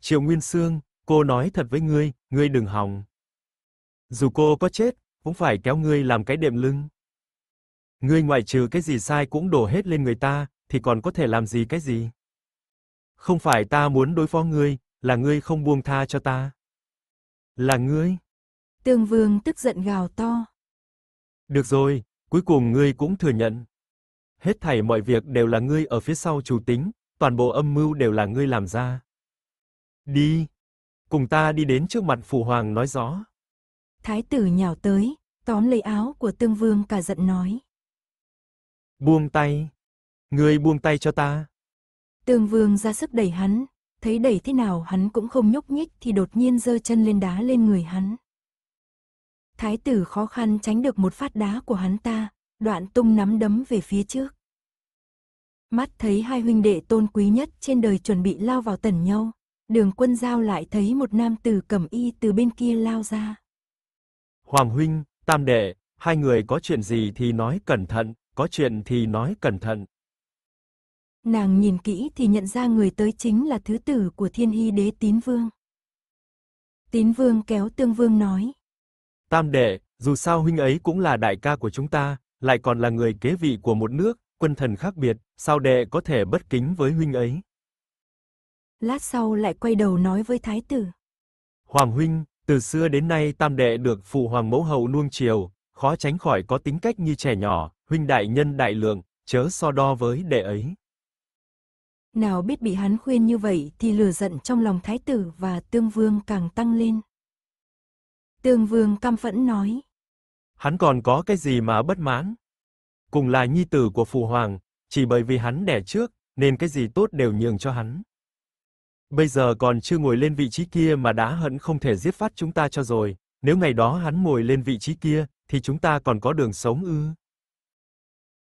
Triệu Nguyên Sương, cô nói thật với ngươi, ngươi đừng hòng. Dù cô có chết cũng phải kéo ngươi làm cái đệm lưng. Ngươi ngoại trừ cái gì sai cũng đổ hết lên người ta, thì còn có thể làm gì cái gì? Không phải ta muốn đối phó ngươi, là ngươi không buông tha cho ta. Là ngươi.
Tương Vương tức giận gào to.
Được rồi, cuối cùng ngươi cũng thừa nhận. Hết thảy mọi việc đều là ngươi ở phía sau chủ tính, toàn bộ âm mưu đều là ngươi làm ra. Đi, cùng ta đi đến trước mặt phụ hoàng nói rõ.
Thái tử nhào tới, tóm lấy áo của tương vương cả giận nói.
Buông tay. Ngươi buông tay cho ta.
Tương vương ra sức đẩy hắn, thấy đẩy thế nào hắn cũng không nhúc nhích thì đột nhiên giơ chân lên đá lên người hắn. Thái tử khó khăn tránh được một phát đá của hắn ta, đoạn tung nắm đấm về phía trước. Mắt thấy hai huynh đệ tôn quý nhất trên đời chuẩn bị lao vào tần nhau, đường quân giao lại thấy một nam tử cầm y từ bên kia lao ra.
Hoàng huynh, tam đệ, hai người có chuyện gì thì nói cẩn thận, có chuyện thì nói cẩn thận.
Nàng nhìn kỹ thì nhận ra người tới chính là thứ tử của thiên hy đế tín vương. Tín vương kéo tương vương nói.
Tam đệ, dù sao huynh ấy cũng là đại ca của chúng ta, lại còn là người kế vị của một nước, quân thần khác biệt, sao đệ có thể bất kính với huynh ấy.
Lát sau lại quay đầu nói với thái tử.
Hoàng huynh, từ xưa đến nay tam đệ được phụ hoàng mẫu hậu nuông chiều, khó tránh khỏi có tính cách như trẻ nhỏ, huynh đại nhân đại lượng, chớ so đo với đệ ấy.
Nào biết bị hắn khuyên như vậy thì lửa giận trong lòng thái tử và tương vương càng tăng lên. Tương vương căm phẫn nói.
Hắn còn có cái gì mà bất mãn? Cùng là nhi tử của phụ hoàng, chỉ bởi vì hắn đẻ trước, nên cái gì tốt đều nhường cho hắn. Bây giờ còn chưa ngồi lên vị trí kia mà đã hận không thể giết phát chúng ta cho rồi, nếu ngày đó hắn ngồi lên vị trí kia, thì chúng ta còn có đường sống ư.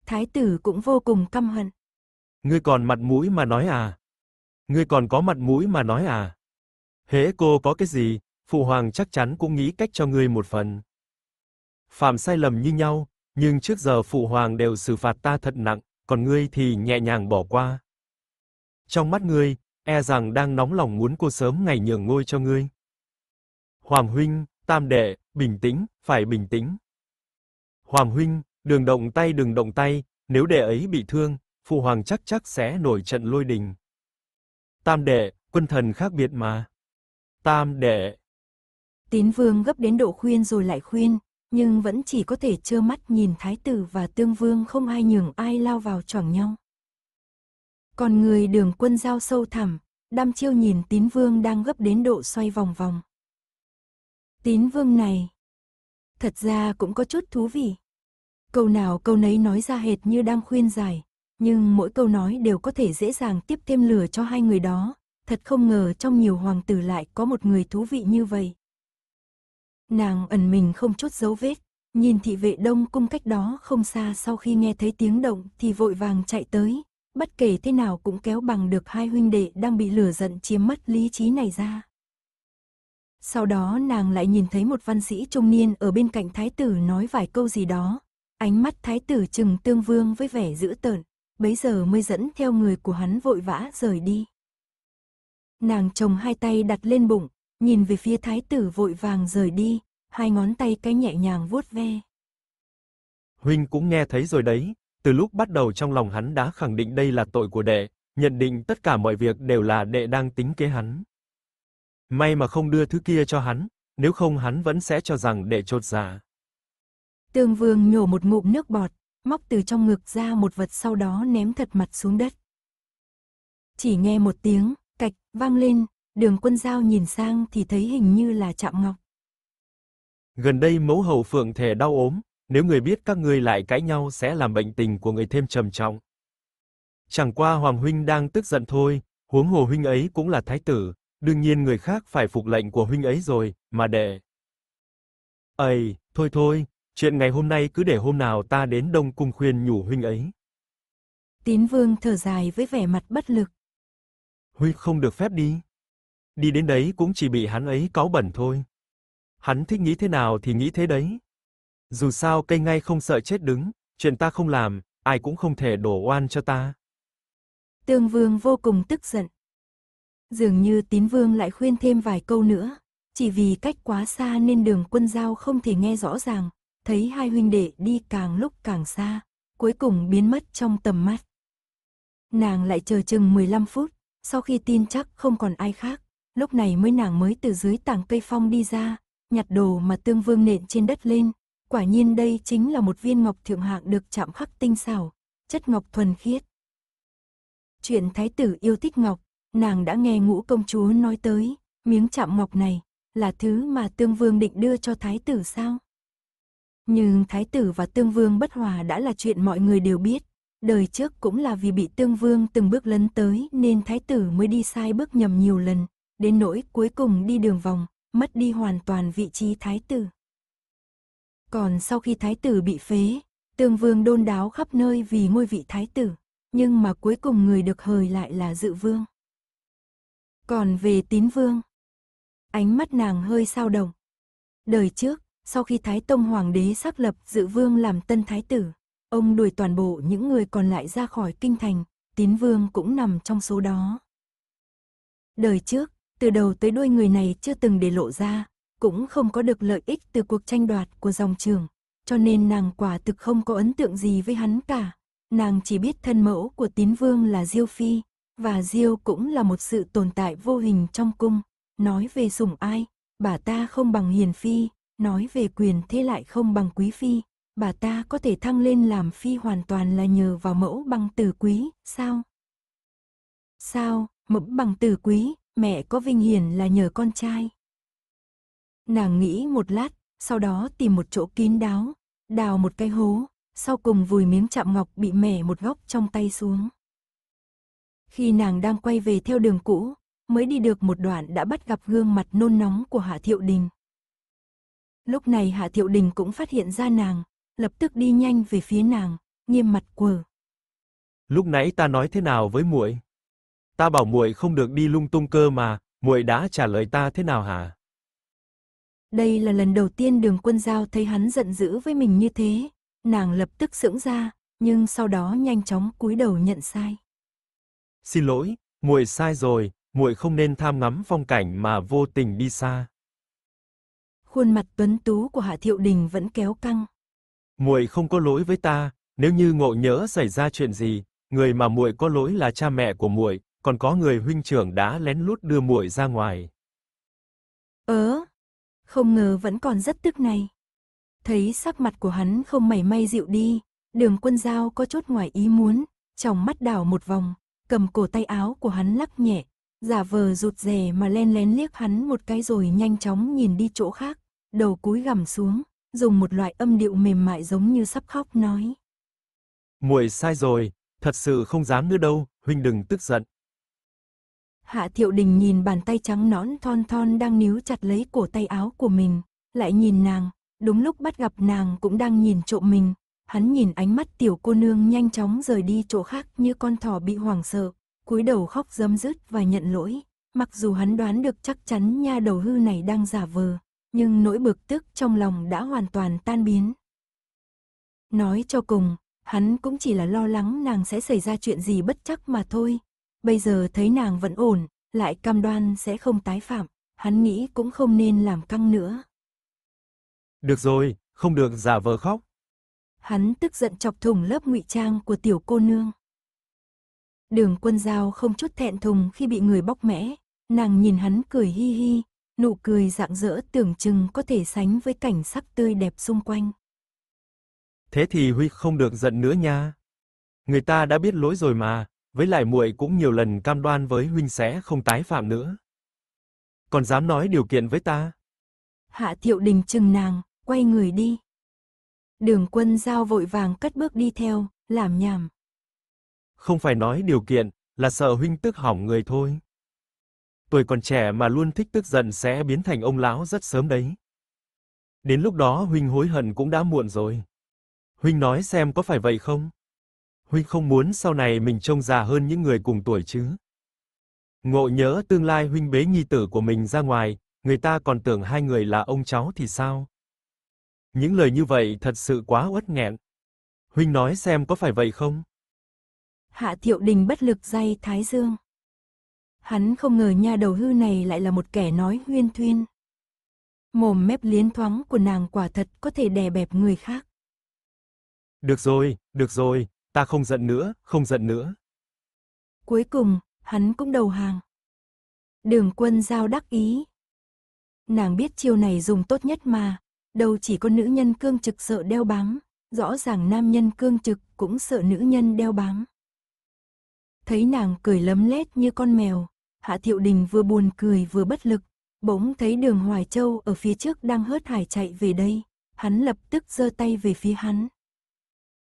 Thái tử cũng vô cùng căm hận.
Ngươi còn mặt mũi mà nói à? Ngươi còn có mặt mũi mà nói à? Hễ cô có cái gì, phụ hoàng chắc chắn cũng nghĩ cách cho ngươi một phần. Phạm sai lầm như nhau, nhưng trước giờ phụ hoàng đều xử phạt ta thật nặng, còn ngươi thì nhẹ nhàng bỏ qua. Trong mắt ngươi, e rằng đang nóng lòng muốn cô sớm ngày nhường ngôi cho ngươi. Hoàng huynh, tam đệ, bình tĩnh, phải bình tĩnh. Hoàng huynh, đừng động tay đừng động tay, nếu đệ ấy bị thương, phụ hoàng chắc chắc sẽ nổi trận lôi đình. Tam đệ, quân thần khác biệt mà. Tam đệ.
Tín vương gấp đến độ khuyên rồi lại khuyên, nhưng vẫn chỉ có thể trơ mắt nhìn thái tử và tương vương không ai nhường ai lao vào choảng nhau. Còn người đường quân giao sâu thẳm, đăm chiêu nhìn tín vương đang gấp đến độ xoay vòng vòng. Tín vương này, thật ra cũng có chút thú vị. Câu nào câu nấy nói ra hệt như đang khuyên giải, nhưng mỗi câu nói đều có thể dễ dàng tiếp thêm lửa cho hai người đó. Thật không ngờ trong nhiều hoàng tử lại có một người thú vị như vậy. Nàng ẩn mình không chút dấu vết, nhìn thị vệ đông cung cách đó không xa sau khi nghe thấy tiếng động thì vội vàng chạy tới, bất kể thế nào cũng kéo bằng được hai huynh đệ đang bị lửa giận chiếm mất lý trí này ra. Sau đó nàng lại nhìn thấy một văn sĩ trung niên ở bên cạnh thái tử nói vài câu gì đó. Ánh mắt thái tử trừng tương vương với vẻ dữ tợn, bấy giờ mới dẫn theo người của hắn vội vã rời đi. Nàng chồng hai tay đặt lên bụng, nhìn về phía thái tử vội vàng rời đi, hai ngón tay cái nhẹ nhàng vuốt ve.
Huynh cũng nghe thấy rồi đấy, từ lúc bắt đầu trong lòng hắn đã khẳng định đây là tội của đệ, nhận định tất cả mọi việc đều là đệ đang tính kế hắn. May mà không đưa thứ kia cho hắn, nếu không hắn vẫn sẽ cho rằng đệ trột giả dạ.
Tương Vương nhổ một ngụm nước bọt, móc từ trong ngực ra một vật sau đó ném thật mặt xuống đất. Chỉ nghe một tiếng, cạch, vang lên, đường quân giao nhìn sang thì thấy hình như là chạm ngọc.
Gần đây mẫu hầu phượng thể đau ốm, nếu người biết các ngươi lại cãi nhau sẽ làm bệnh tình của người thêm trầm trọng. Chẳng qua Hoàng huynh đang tức giận thôi, huống hồ huynh ấy cũng là thái tử, đương nhiên người khác phải phục lệnh của huynh ấy rồi, mà để. Ây, thôi thôi, chuyện ngày hôm nay cứ để hôm nào ta đến Đông cung khuyên nhủ huynh ấy.
Tín Vương thở dài với vẻ mặt bất lực.
Huy không được phép đi. Đi đến đấy cũng chỉ bị hắn ấy cáu bẩn thôi. Hắn thích nghĩ thế nào thì nghĩ thế đấy, dù sao cây ngay không sợ chết đứng, chuyện ta không làm, ai cũng không thể đổ oan cho ta.
Tương Vương vô cùng tức giận. Dường như Tín Vương lại khuyên thêm vài câu nữa, chỉ vì cách quá xa nên đường quân giao không thể nghe rõ ràng, thấy hai huynh đệ đi càng lúc càng xa, cuối cùng biến mất trong tầm mắt. Nàng lại chờ chừng 15 phút, sau khi tin chắc không còn ai khác, lúc này mới nàng mới từ dưới tảng cây phong đi ra, nhặt đồ mà Tương Vương nện trên đất lên, Quả nhiên đây chính là một viên ngọc thượng hạng được chạm khắc tinh xảo, chất ngọc thuần khiết. Chuyện thái tử yêu thích ngọc, nàng đã nghe ngũ công chúa nói tới, miếng chạm ngọc này là thứ mà tương vương định đưa cho thái tử sao? Nhưng thái tử và tương vương bất hòa đã là chuyện mọi người đều biết. Đời trước cũng là vì bị tương vương từng bước lấn tới nên thái tử mới đi sai bước nhầm nhiều lần. Đến nỗi cuối cùng đi đường vòng, mất đi hoàn toàn vị trí thái tử. Còn sau khi thái tử bị phế, tương vương đôn đáo khắp nơi vì ngôi vị thái tử, nhưng mà cuối cùng người được hời lại là dự vương. Còn về tín vương, ánh mắt nàng hơi sao động. Đời trước, sau khi Thái Tông Hoàng đế xác lập dự vương làm tân thái tử, ông đuổi toàn bộ những người còn lại ra khỏi kinh thành, tín vương cũng nằm trong số đó. Đời trước, từ đầu tới đuôi người này chưa từng để lộ ra, cũng không có được lợi ích từ cuộc tranh đoạt của dòng trường, cho nên nàng quả thực không có ấn tượng gì với hắn cả. Nàng chỉ biết thân mẫu của tín vương là Diêu Phi, và Diêu cũng là một sự tồn tại vô hình trong cung. Nói về sủng ai, bà ta không bằng hiền phi, nói về quyền thế lại không bằng quý phi. Bà ta có thể thăng lên làm phi hoàn toàn là nhờ vào mẫu bằng tử quý, sao? Sao, mẫu bằng tử quý, mẹ có vinh hiển là nhờ con trai. Nàng nghĩ một lát, sau đó tìm một chỗ kín đáo, đào một cái hố, sau cùng vùi miếng chạm ngọc bị mẻ một góc trong tay xuống. Khi nàng đang quay về theo đường cũ, mới đi được một đoạn đã bắt gặp gương mặt nôn nóng của Hạ Thiệu Đình. Lúc này Hạ Thiệu Đình cũng phát hiện ra nàng, lập tức đi nhanh về phía nàng, nghiêm mặt quờ.
Lúc nãy ta nói thế nào với muội? Ta bảo muội không được đi lung tung cơ mà, muội đã trả lời ta thế nào hả?
Đây là lần đầu tiên đường quân giao thấy hắn giận dữ với mình như thế. Nàng lập tức sững ra, nhưng sau đó nhanh chóng cúi đầu nhận sai.
Xin lỗi, muội sai rồi, muội không nên tham ngắm phong cảnh mà vô tình đi xa.
Khuôn mặt tuấn tú của Hạ Thiệu Đình vẫn kéo căng.
Muội không có lỗi với ta, nếu như ngộ nhớ xảy ra chuyện gì, người mà muội có lỗi là cha mẹ của muội, còn có người huynh trưởng đã lén lút đưa muội ra ngoài.
Ớ, không ngờ vẫn còn rất tức này. Thấy sắc mặt của hắn không mảy may dịu đi, đường quân giao có chút ngoài ý muốn, trong mắt đảo một vòng, cầm cổ tay áo của hắn lắc nhẹ, giả vờ rụt rè mà len lén liếc hắn một cái rồi nhanh chóng nhìn đi chỗ khác, đầu cúi gằm xuống, dùng một loại âm điệu mềm mại giống như sắp khóc nói.
Muội sai rồi, thật sự không dám nữa đâu, huynh đừng tức giận.
Hạ Thiệu Đình nhìn bàn tay trắng nõn thon thon đang níu chặt lấy cổ tay áo của mình, lại nhìn nàng, đúng lúc bắt gặp nàng cũng đang nhìn trộm mình. Hắn nhìn ánh mắt tiểu cô nương nhanh chóng rời đi chỗ khác như con thỏ bị hoảng sợ, cúi đầu khóc dâm dứt và nhận lỗi. Mặc dù hắn đoán được chắc chắn nha đầu hư này đang giả vờ, nhưng nỗi bực tức trong lòng đã hoàn toàn tan biến. Nói cho cùng, hắn cũng chỉ là lo lắng nàng sẽ xảy ra chuyện gì bất chắc mà thôi, bây giờ thấy nàng vẫn ổn, lại cam đoan sẽ không tái phạm, hắn nghĩ cũng không nên làm căng nữa.
Được rồi, không được giả vờ khóc.
Hắn tức giận chọc thủng lớp ngụy trang của tiểu cô nương. Đường quân giao không chút thẹn thùng khi bị người bóc mẽ, nàng nhìn hắn cười hi hi, nụ cười rạng rỡ tưởng chừng có thể sánh với cảnh sắc tươi đẹp xung quanh.
Thế thì Huy không được giận nữa nha. Người ta đã biết lỗi rồi mà, với lại muội cũng nhiều lần cam đoan với huynh sẽ không tái phạm nữa. Còn dám nói điều kiện với ta?
Hạ Thiệu Đình chừng nàng, quay người đi. Đường quân giao vội vàng cất bước đi theo, làm nhảm.
Không phải nói điều kiện, là sợ huynh tức hỏng người thôi. Tuổi còn trẻ mà luôn thích tức giận sẽ biến thành ông lão rất sớm đấy. Đến lúc đó huynh hối hận cũng đã muộn rồi. Huynh nói xem có phải vậy không? huynh không muốn sau này mình trông già hơn những người cùng tuổi chứ? Ngộ nhớ tương lai huynh bế nhi tử của mình ra ngoài, người ta còn tưởng hai người là ông cháu thì sao? Những lời như vậy thật sự quá uất nghẹn. Huynh nói xem có phải vậy không?
Hạ Thiệu Đình bất lực day Thái Dương. Hắn không ngờ nha đầu hư này lại là một kẻ nói huyên thuyên. Mồm mép liến thoáng của nàng quả thật có thể đè bẹp người khác.
Được rồi, được rồi, Ta không giận nữa, không giận nữa.
Cuối cùng, hắn cũng đầu hàng. Đường quân giao đắc ý. Nàng biết chiêu này dùng tốt nhất mà, đâu chỉ có nữ nhân cương trực sợ đeo bám, rõ ràng nam nhân cương trực cũng sợ nữ nhân đeo bám. Thấy nàng cười lấm lét như con mèo, Hạ Thiệu Đình vừa buồn cười vừa bất lực, bỗng thấy đường Hoài Châu ở phía trước đang hớt hải chạy về đây, hắn lập tức giơ tay về phía hắn.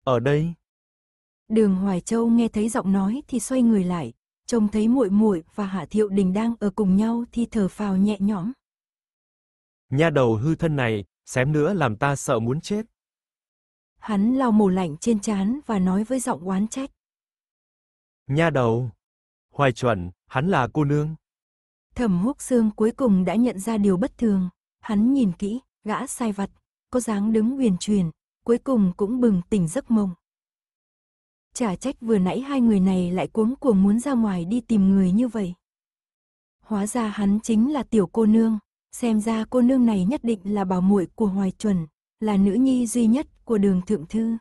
Ở đây, Đường Hoài Châu nghe thấy giọng nói thì xoay người lại, trông thấy muội muội và Hạ Thiệu Đình đang ở cùng nhau thì thở phào nhẹ nhõm.
Nha đầu hư thân này, xém nữa làm ta sợ muốn chết.
Hắn lau mồ lạnh trên trán và nói với giọng oán trách.
Nha đầu, Hoài chuẩn, hắn là cô nương.
Thẩm Húc Xương cuối cùng đã nhận ra điều bất thường, hắn nhìn kỹ, gã sai vặt, có dáng đứng uyển truyền, cuối cùng cũng bừng tỉnh giấc mộng chả trách vừa nãy hai người này lại cuống cuồng muốn ra ngoài đi tìm người như vậy. Hóa ra hắn chính là tiểu cô nương, xem ra cô nương này nhất định là bảo muội của Hoài Chuẩn, là nữ nhi duy nhất của đường thượng thư.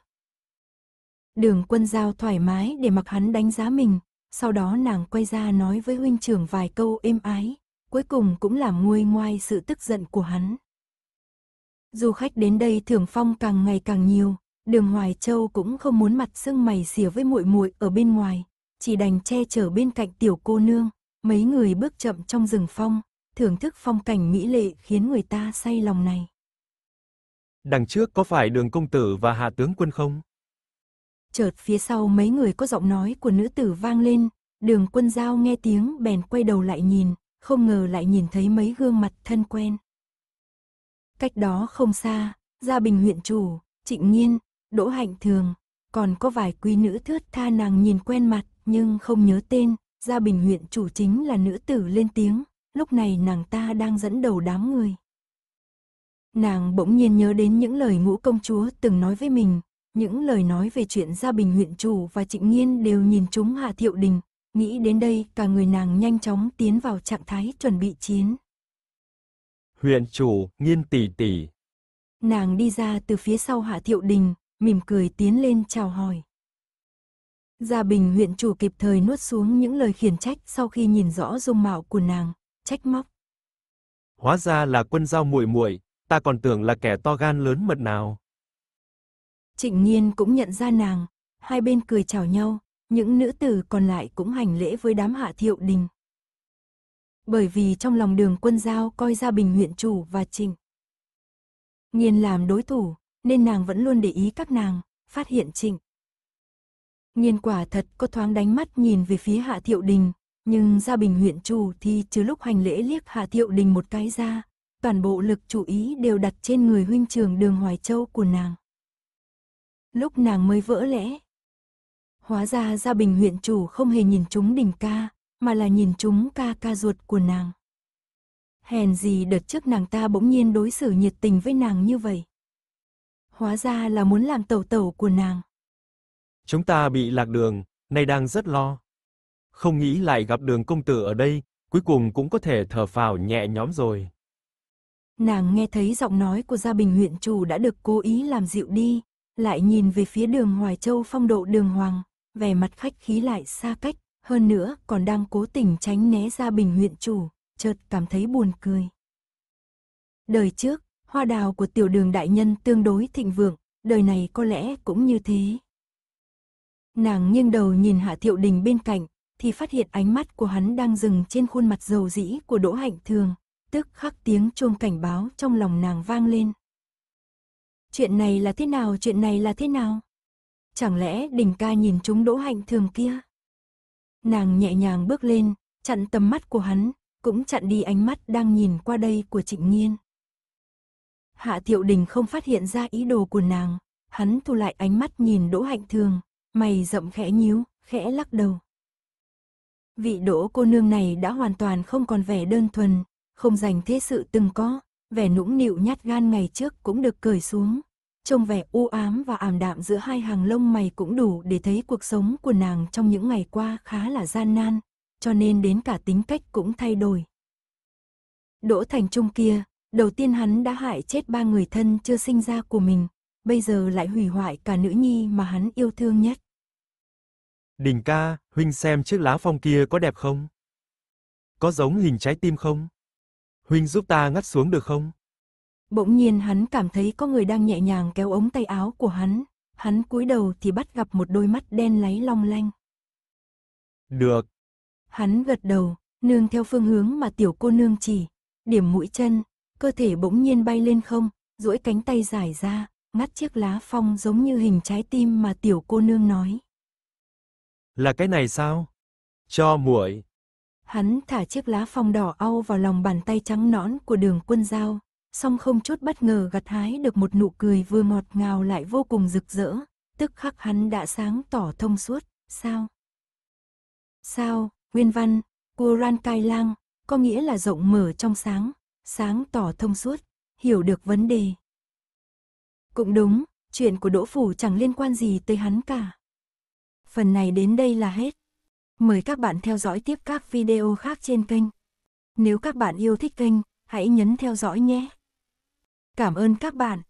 Đường quân giao thoải mái để mặc hắn đánh giá mình, sau đó nàng quay ra nói với huynh trưởng vài câu êm ái, cuối cùng cũng làm nguôi ngoai sự tức giận của hắn. Du khách đến đây thưởng phong càng ngày càng nhiều, Đường Hoài Châu cũng không muốn mặt sưng mày xỉa với muội muội ở bên ngoài, chỉ đành che chở bên cạnh tiểu cô nương, mấy người bước chậm trong rừng phong, thưởng thức phong cảnh mỹ lệ khiến người ta say lòng này.
Đằng trước có phải đường công tử và hạ tướng quân không?
Chợt phía sau mấy người có giọng nói của nữ tử vang lên, đường quân giao nghe tiếng bèn quay đầu lại nhìn, không ngờ lại nhìn thấy mấy gương mặt thân quen. Cách đó không xa, gia bình huyện chủ, trịnh nhiên, Đỗ Hạnh Thường, còn có vài quý nữ thướt tha nàng nhìn quen mặt nhưng không nhớ tên, gia bình huyện chủ chính là nữ tử lên tiếng, lúc này nàng ta đang dẫn đầu đám người. Nàng bỗng nhiên nhớ đến những lời ngũ công chúa từng nói với mình, những lời nói về chuyện gia bình huyện chủ và trịnh nghiên đều nhìn chúng hạ thiệu đình, nghĩ đến đây cả người nàng nhanh chóng tiến vào trạng thái chuẩn bị chiến.
Huyện chủ, nghiên tỷ tỷ.
Nàng đi ra từ phía sau hạ thiệu đình, mỉm cười tiến lên chào hỏi. Gia Bình huyện chủ kịp thời nuốt xuống những lời khiển trách sau khi nhìn rõ dung mạo của nàng, trách móc.
Hóa ra là quân giao muội muội, ta còn tưởng là kẻ to gan lớn mật nào.
Trịnh Nhiên cũng nhận ra nàng, hai bên cười chào nhau, những nữ tử còn lại cũng hành lễ với đám hạ thiệu đình. Bởi vì trong lòng đường quân giao coi Gia Bình huyện chủ và Trịnh. Nhiên làm đối thủ, nên nàng vẫn luôn để ý các nàng, phát hiện trịnh. Nghiên quả thật có thoáng đánh mắt nhìn về phía Hạ Thiệu Đình, nhưng gia bình huyện chủ thì trừ lúc hành lễ liếc Hạ Thiệu Đình một cái ra, toàn bộ lực chú ý đều đặt trên người huynh trường đường Hoài Châu của nàng. Lúc nàng mới vỡ lẽ. Hóa ra gia bình huyện chủ không hề nhìn chúng đình ca, mà là nhìn chúng ca ca ruột của nàng. Hèn gì đợt trước nàng ta bỗng nhiên đối xử nhiệt tình với nàng như vậy hóa ra là muốn làm tẩu tẩu của nàng.
Chúng ta bị lạc đường, nay đang rất lo. Không nghĩ lại gặp đường công tử ở đây, cuối cùng cũng có thể thở phào nhẹ nhõm rồi.
Nàng nghe thấy giọng nói của gia bình huyện chủ đã được cố ý làm dịu đi, lại nhìn về phía đường Hoài Châu phong độ đường Hoàng, vẻ mặt khách khí lại xa cách, hơn nữa còn đang cố tình tránh né gia bình huyện chủ, chợt cảm thấy buồn cười. Đời trước, hoa đào của tiểu đường đại nhân tương đối thịnh vượng, đời này có lẽ cũng như thế. Nàng nghiêng đầu nhìn Hạ Thiệu Đình bên cạnh, thì phát hiện ánh mắt của hắn đang dừng trên khuôn mặt dầu dĩ của Đỗ Hạnh Thường, tức khắc tiếng chuông cảnh báo trong lòng nàng vang lên. Chuyện này là thế nào, chuyện này là thế nào? Chẳng lẽ đình ca nhìn chúng Đỗ Hạnh Thường kia? Nàng nhẹ nhàng bước lên, chặn tầm mắt của hắn, cũng chặn đi ánh mắt đang nhìn qua đây của Trịnh Nhiên. Hạ Thiệu Đình không phát hiện ra ý đồ của nàng, hắn thu lại ánh mắt nhìn Đỗ Hạnh Thường, mày rậm khẽ nhíu, khẽ lắc đầu. Vị Đỗ cô nương này đã hoàn toàn không còn vẻ đơn thuần, không dành thế sự từng có, vẻ nũng nịu nhát gan ngày trước cũng được cởi xuống. Trông vẻ u ám và ảm đạm giữa hai hàng lông mày cũng đủ để thấy cuộc sống của nàng trong những ngày qua khá là gian nan, cho nên đến cả tính cách cũng thay đổi. Đỗ Thành Trung kia, Đầu tiên hắn đã hại chết ba người thân chưa sinh ra của mình, bây giờ lại hủy hoại cả nữ nhi mà hắn yêu thương nhất.
Đình ca, huynh xem chiếc lá phong kia có đẹp không? Có giống hình trái tim không? Huynh giúp ta ngắt xuống được không?
Bỗng nhiên hắn cảm thấy có người đang nhẹ nhàng kéo ống tay áo của hắn, hắn cúi đầu thì bắt gặp một đôi mắt đen láy long lanh. Được. Hắn gật đầu, nương theo phương hướng mà tiểu cô nương chỉ, điểm mũi chân, cơ thể bỗng nhiên bay lên không, duỗi cánh tay dài ra, ngắt chiếc lá phong giống như hình trái tim mà tiểu cô nương nói.
Là cái này sao? Cho muội.
Hắn thả chiếc lá phong đỏ au vào lòng bàn tay trắng nõn của đường quân giao, song không chút bất ngờ gặt hái được một nụ cười vừa ngọt ngào lại vô cùng rực rỡ, tức khắc hắn đã sáng tỏ thông suốt, sao? Sao, nguyên văn, của Ran Kai Lang, có nghĩa là rộng mở trong sáng, sáng tỏ thông suốt, hiểu được vấn đề. Cũng đúng, chuyện của Đỗ Phủ chẳng liên quan gì tới hắn cả. Phần này đến đây là hết. Mời các bạn theo dõi tiếp các video khác trên kênh. Nếu các bạn yêu thích kênh, hãy nhấn theo dõi nhé. Cảm ơn các bạn.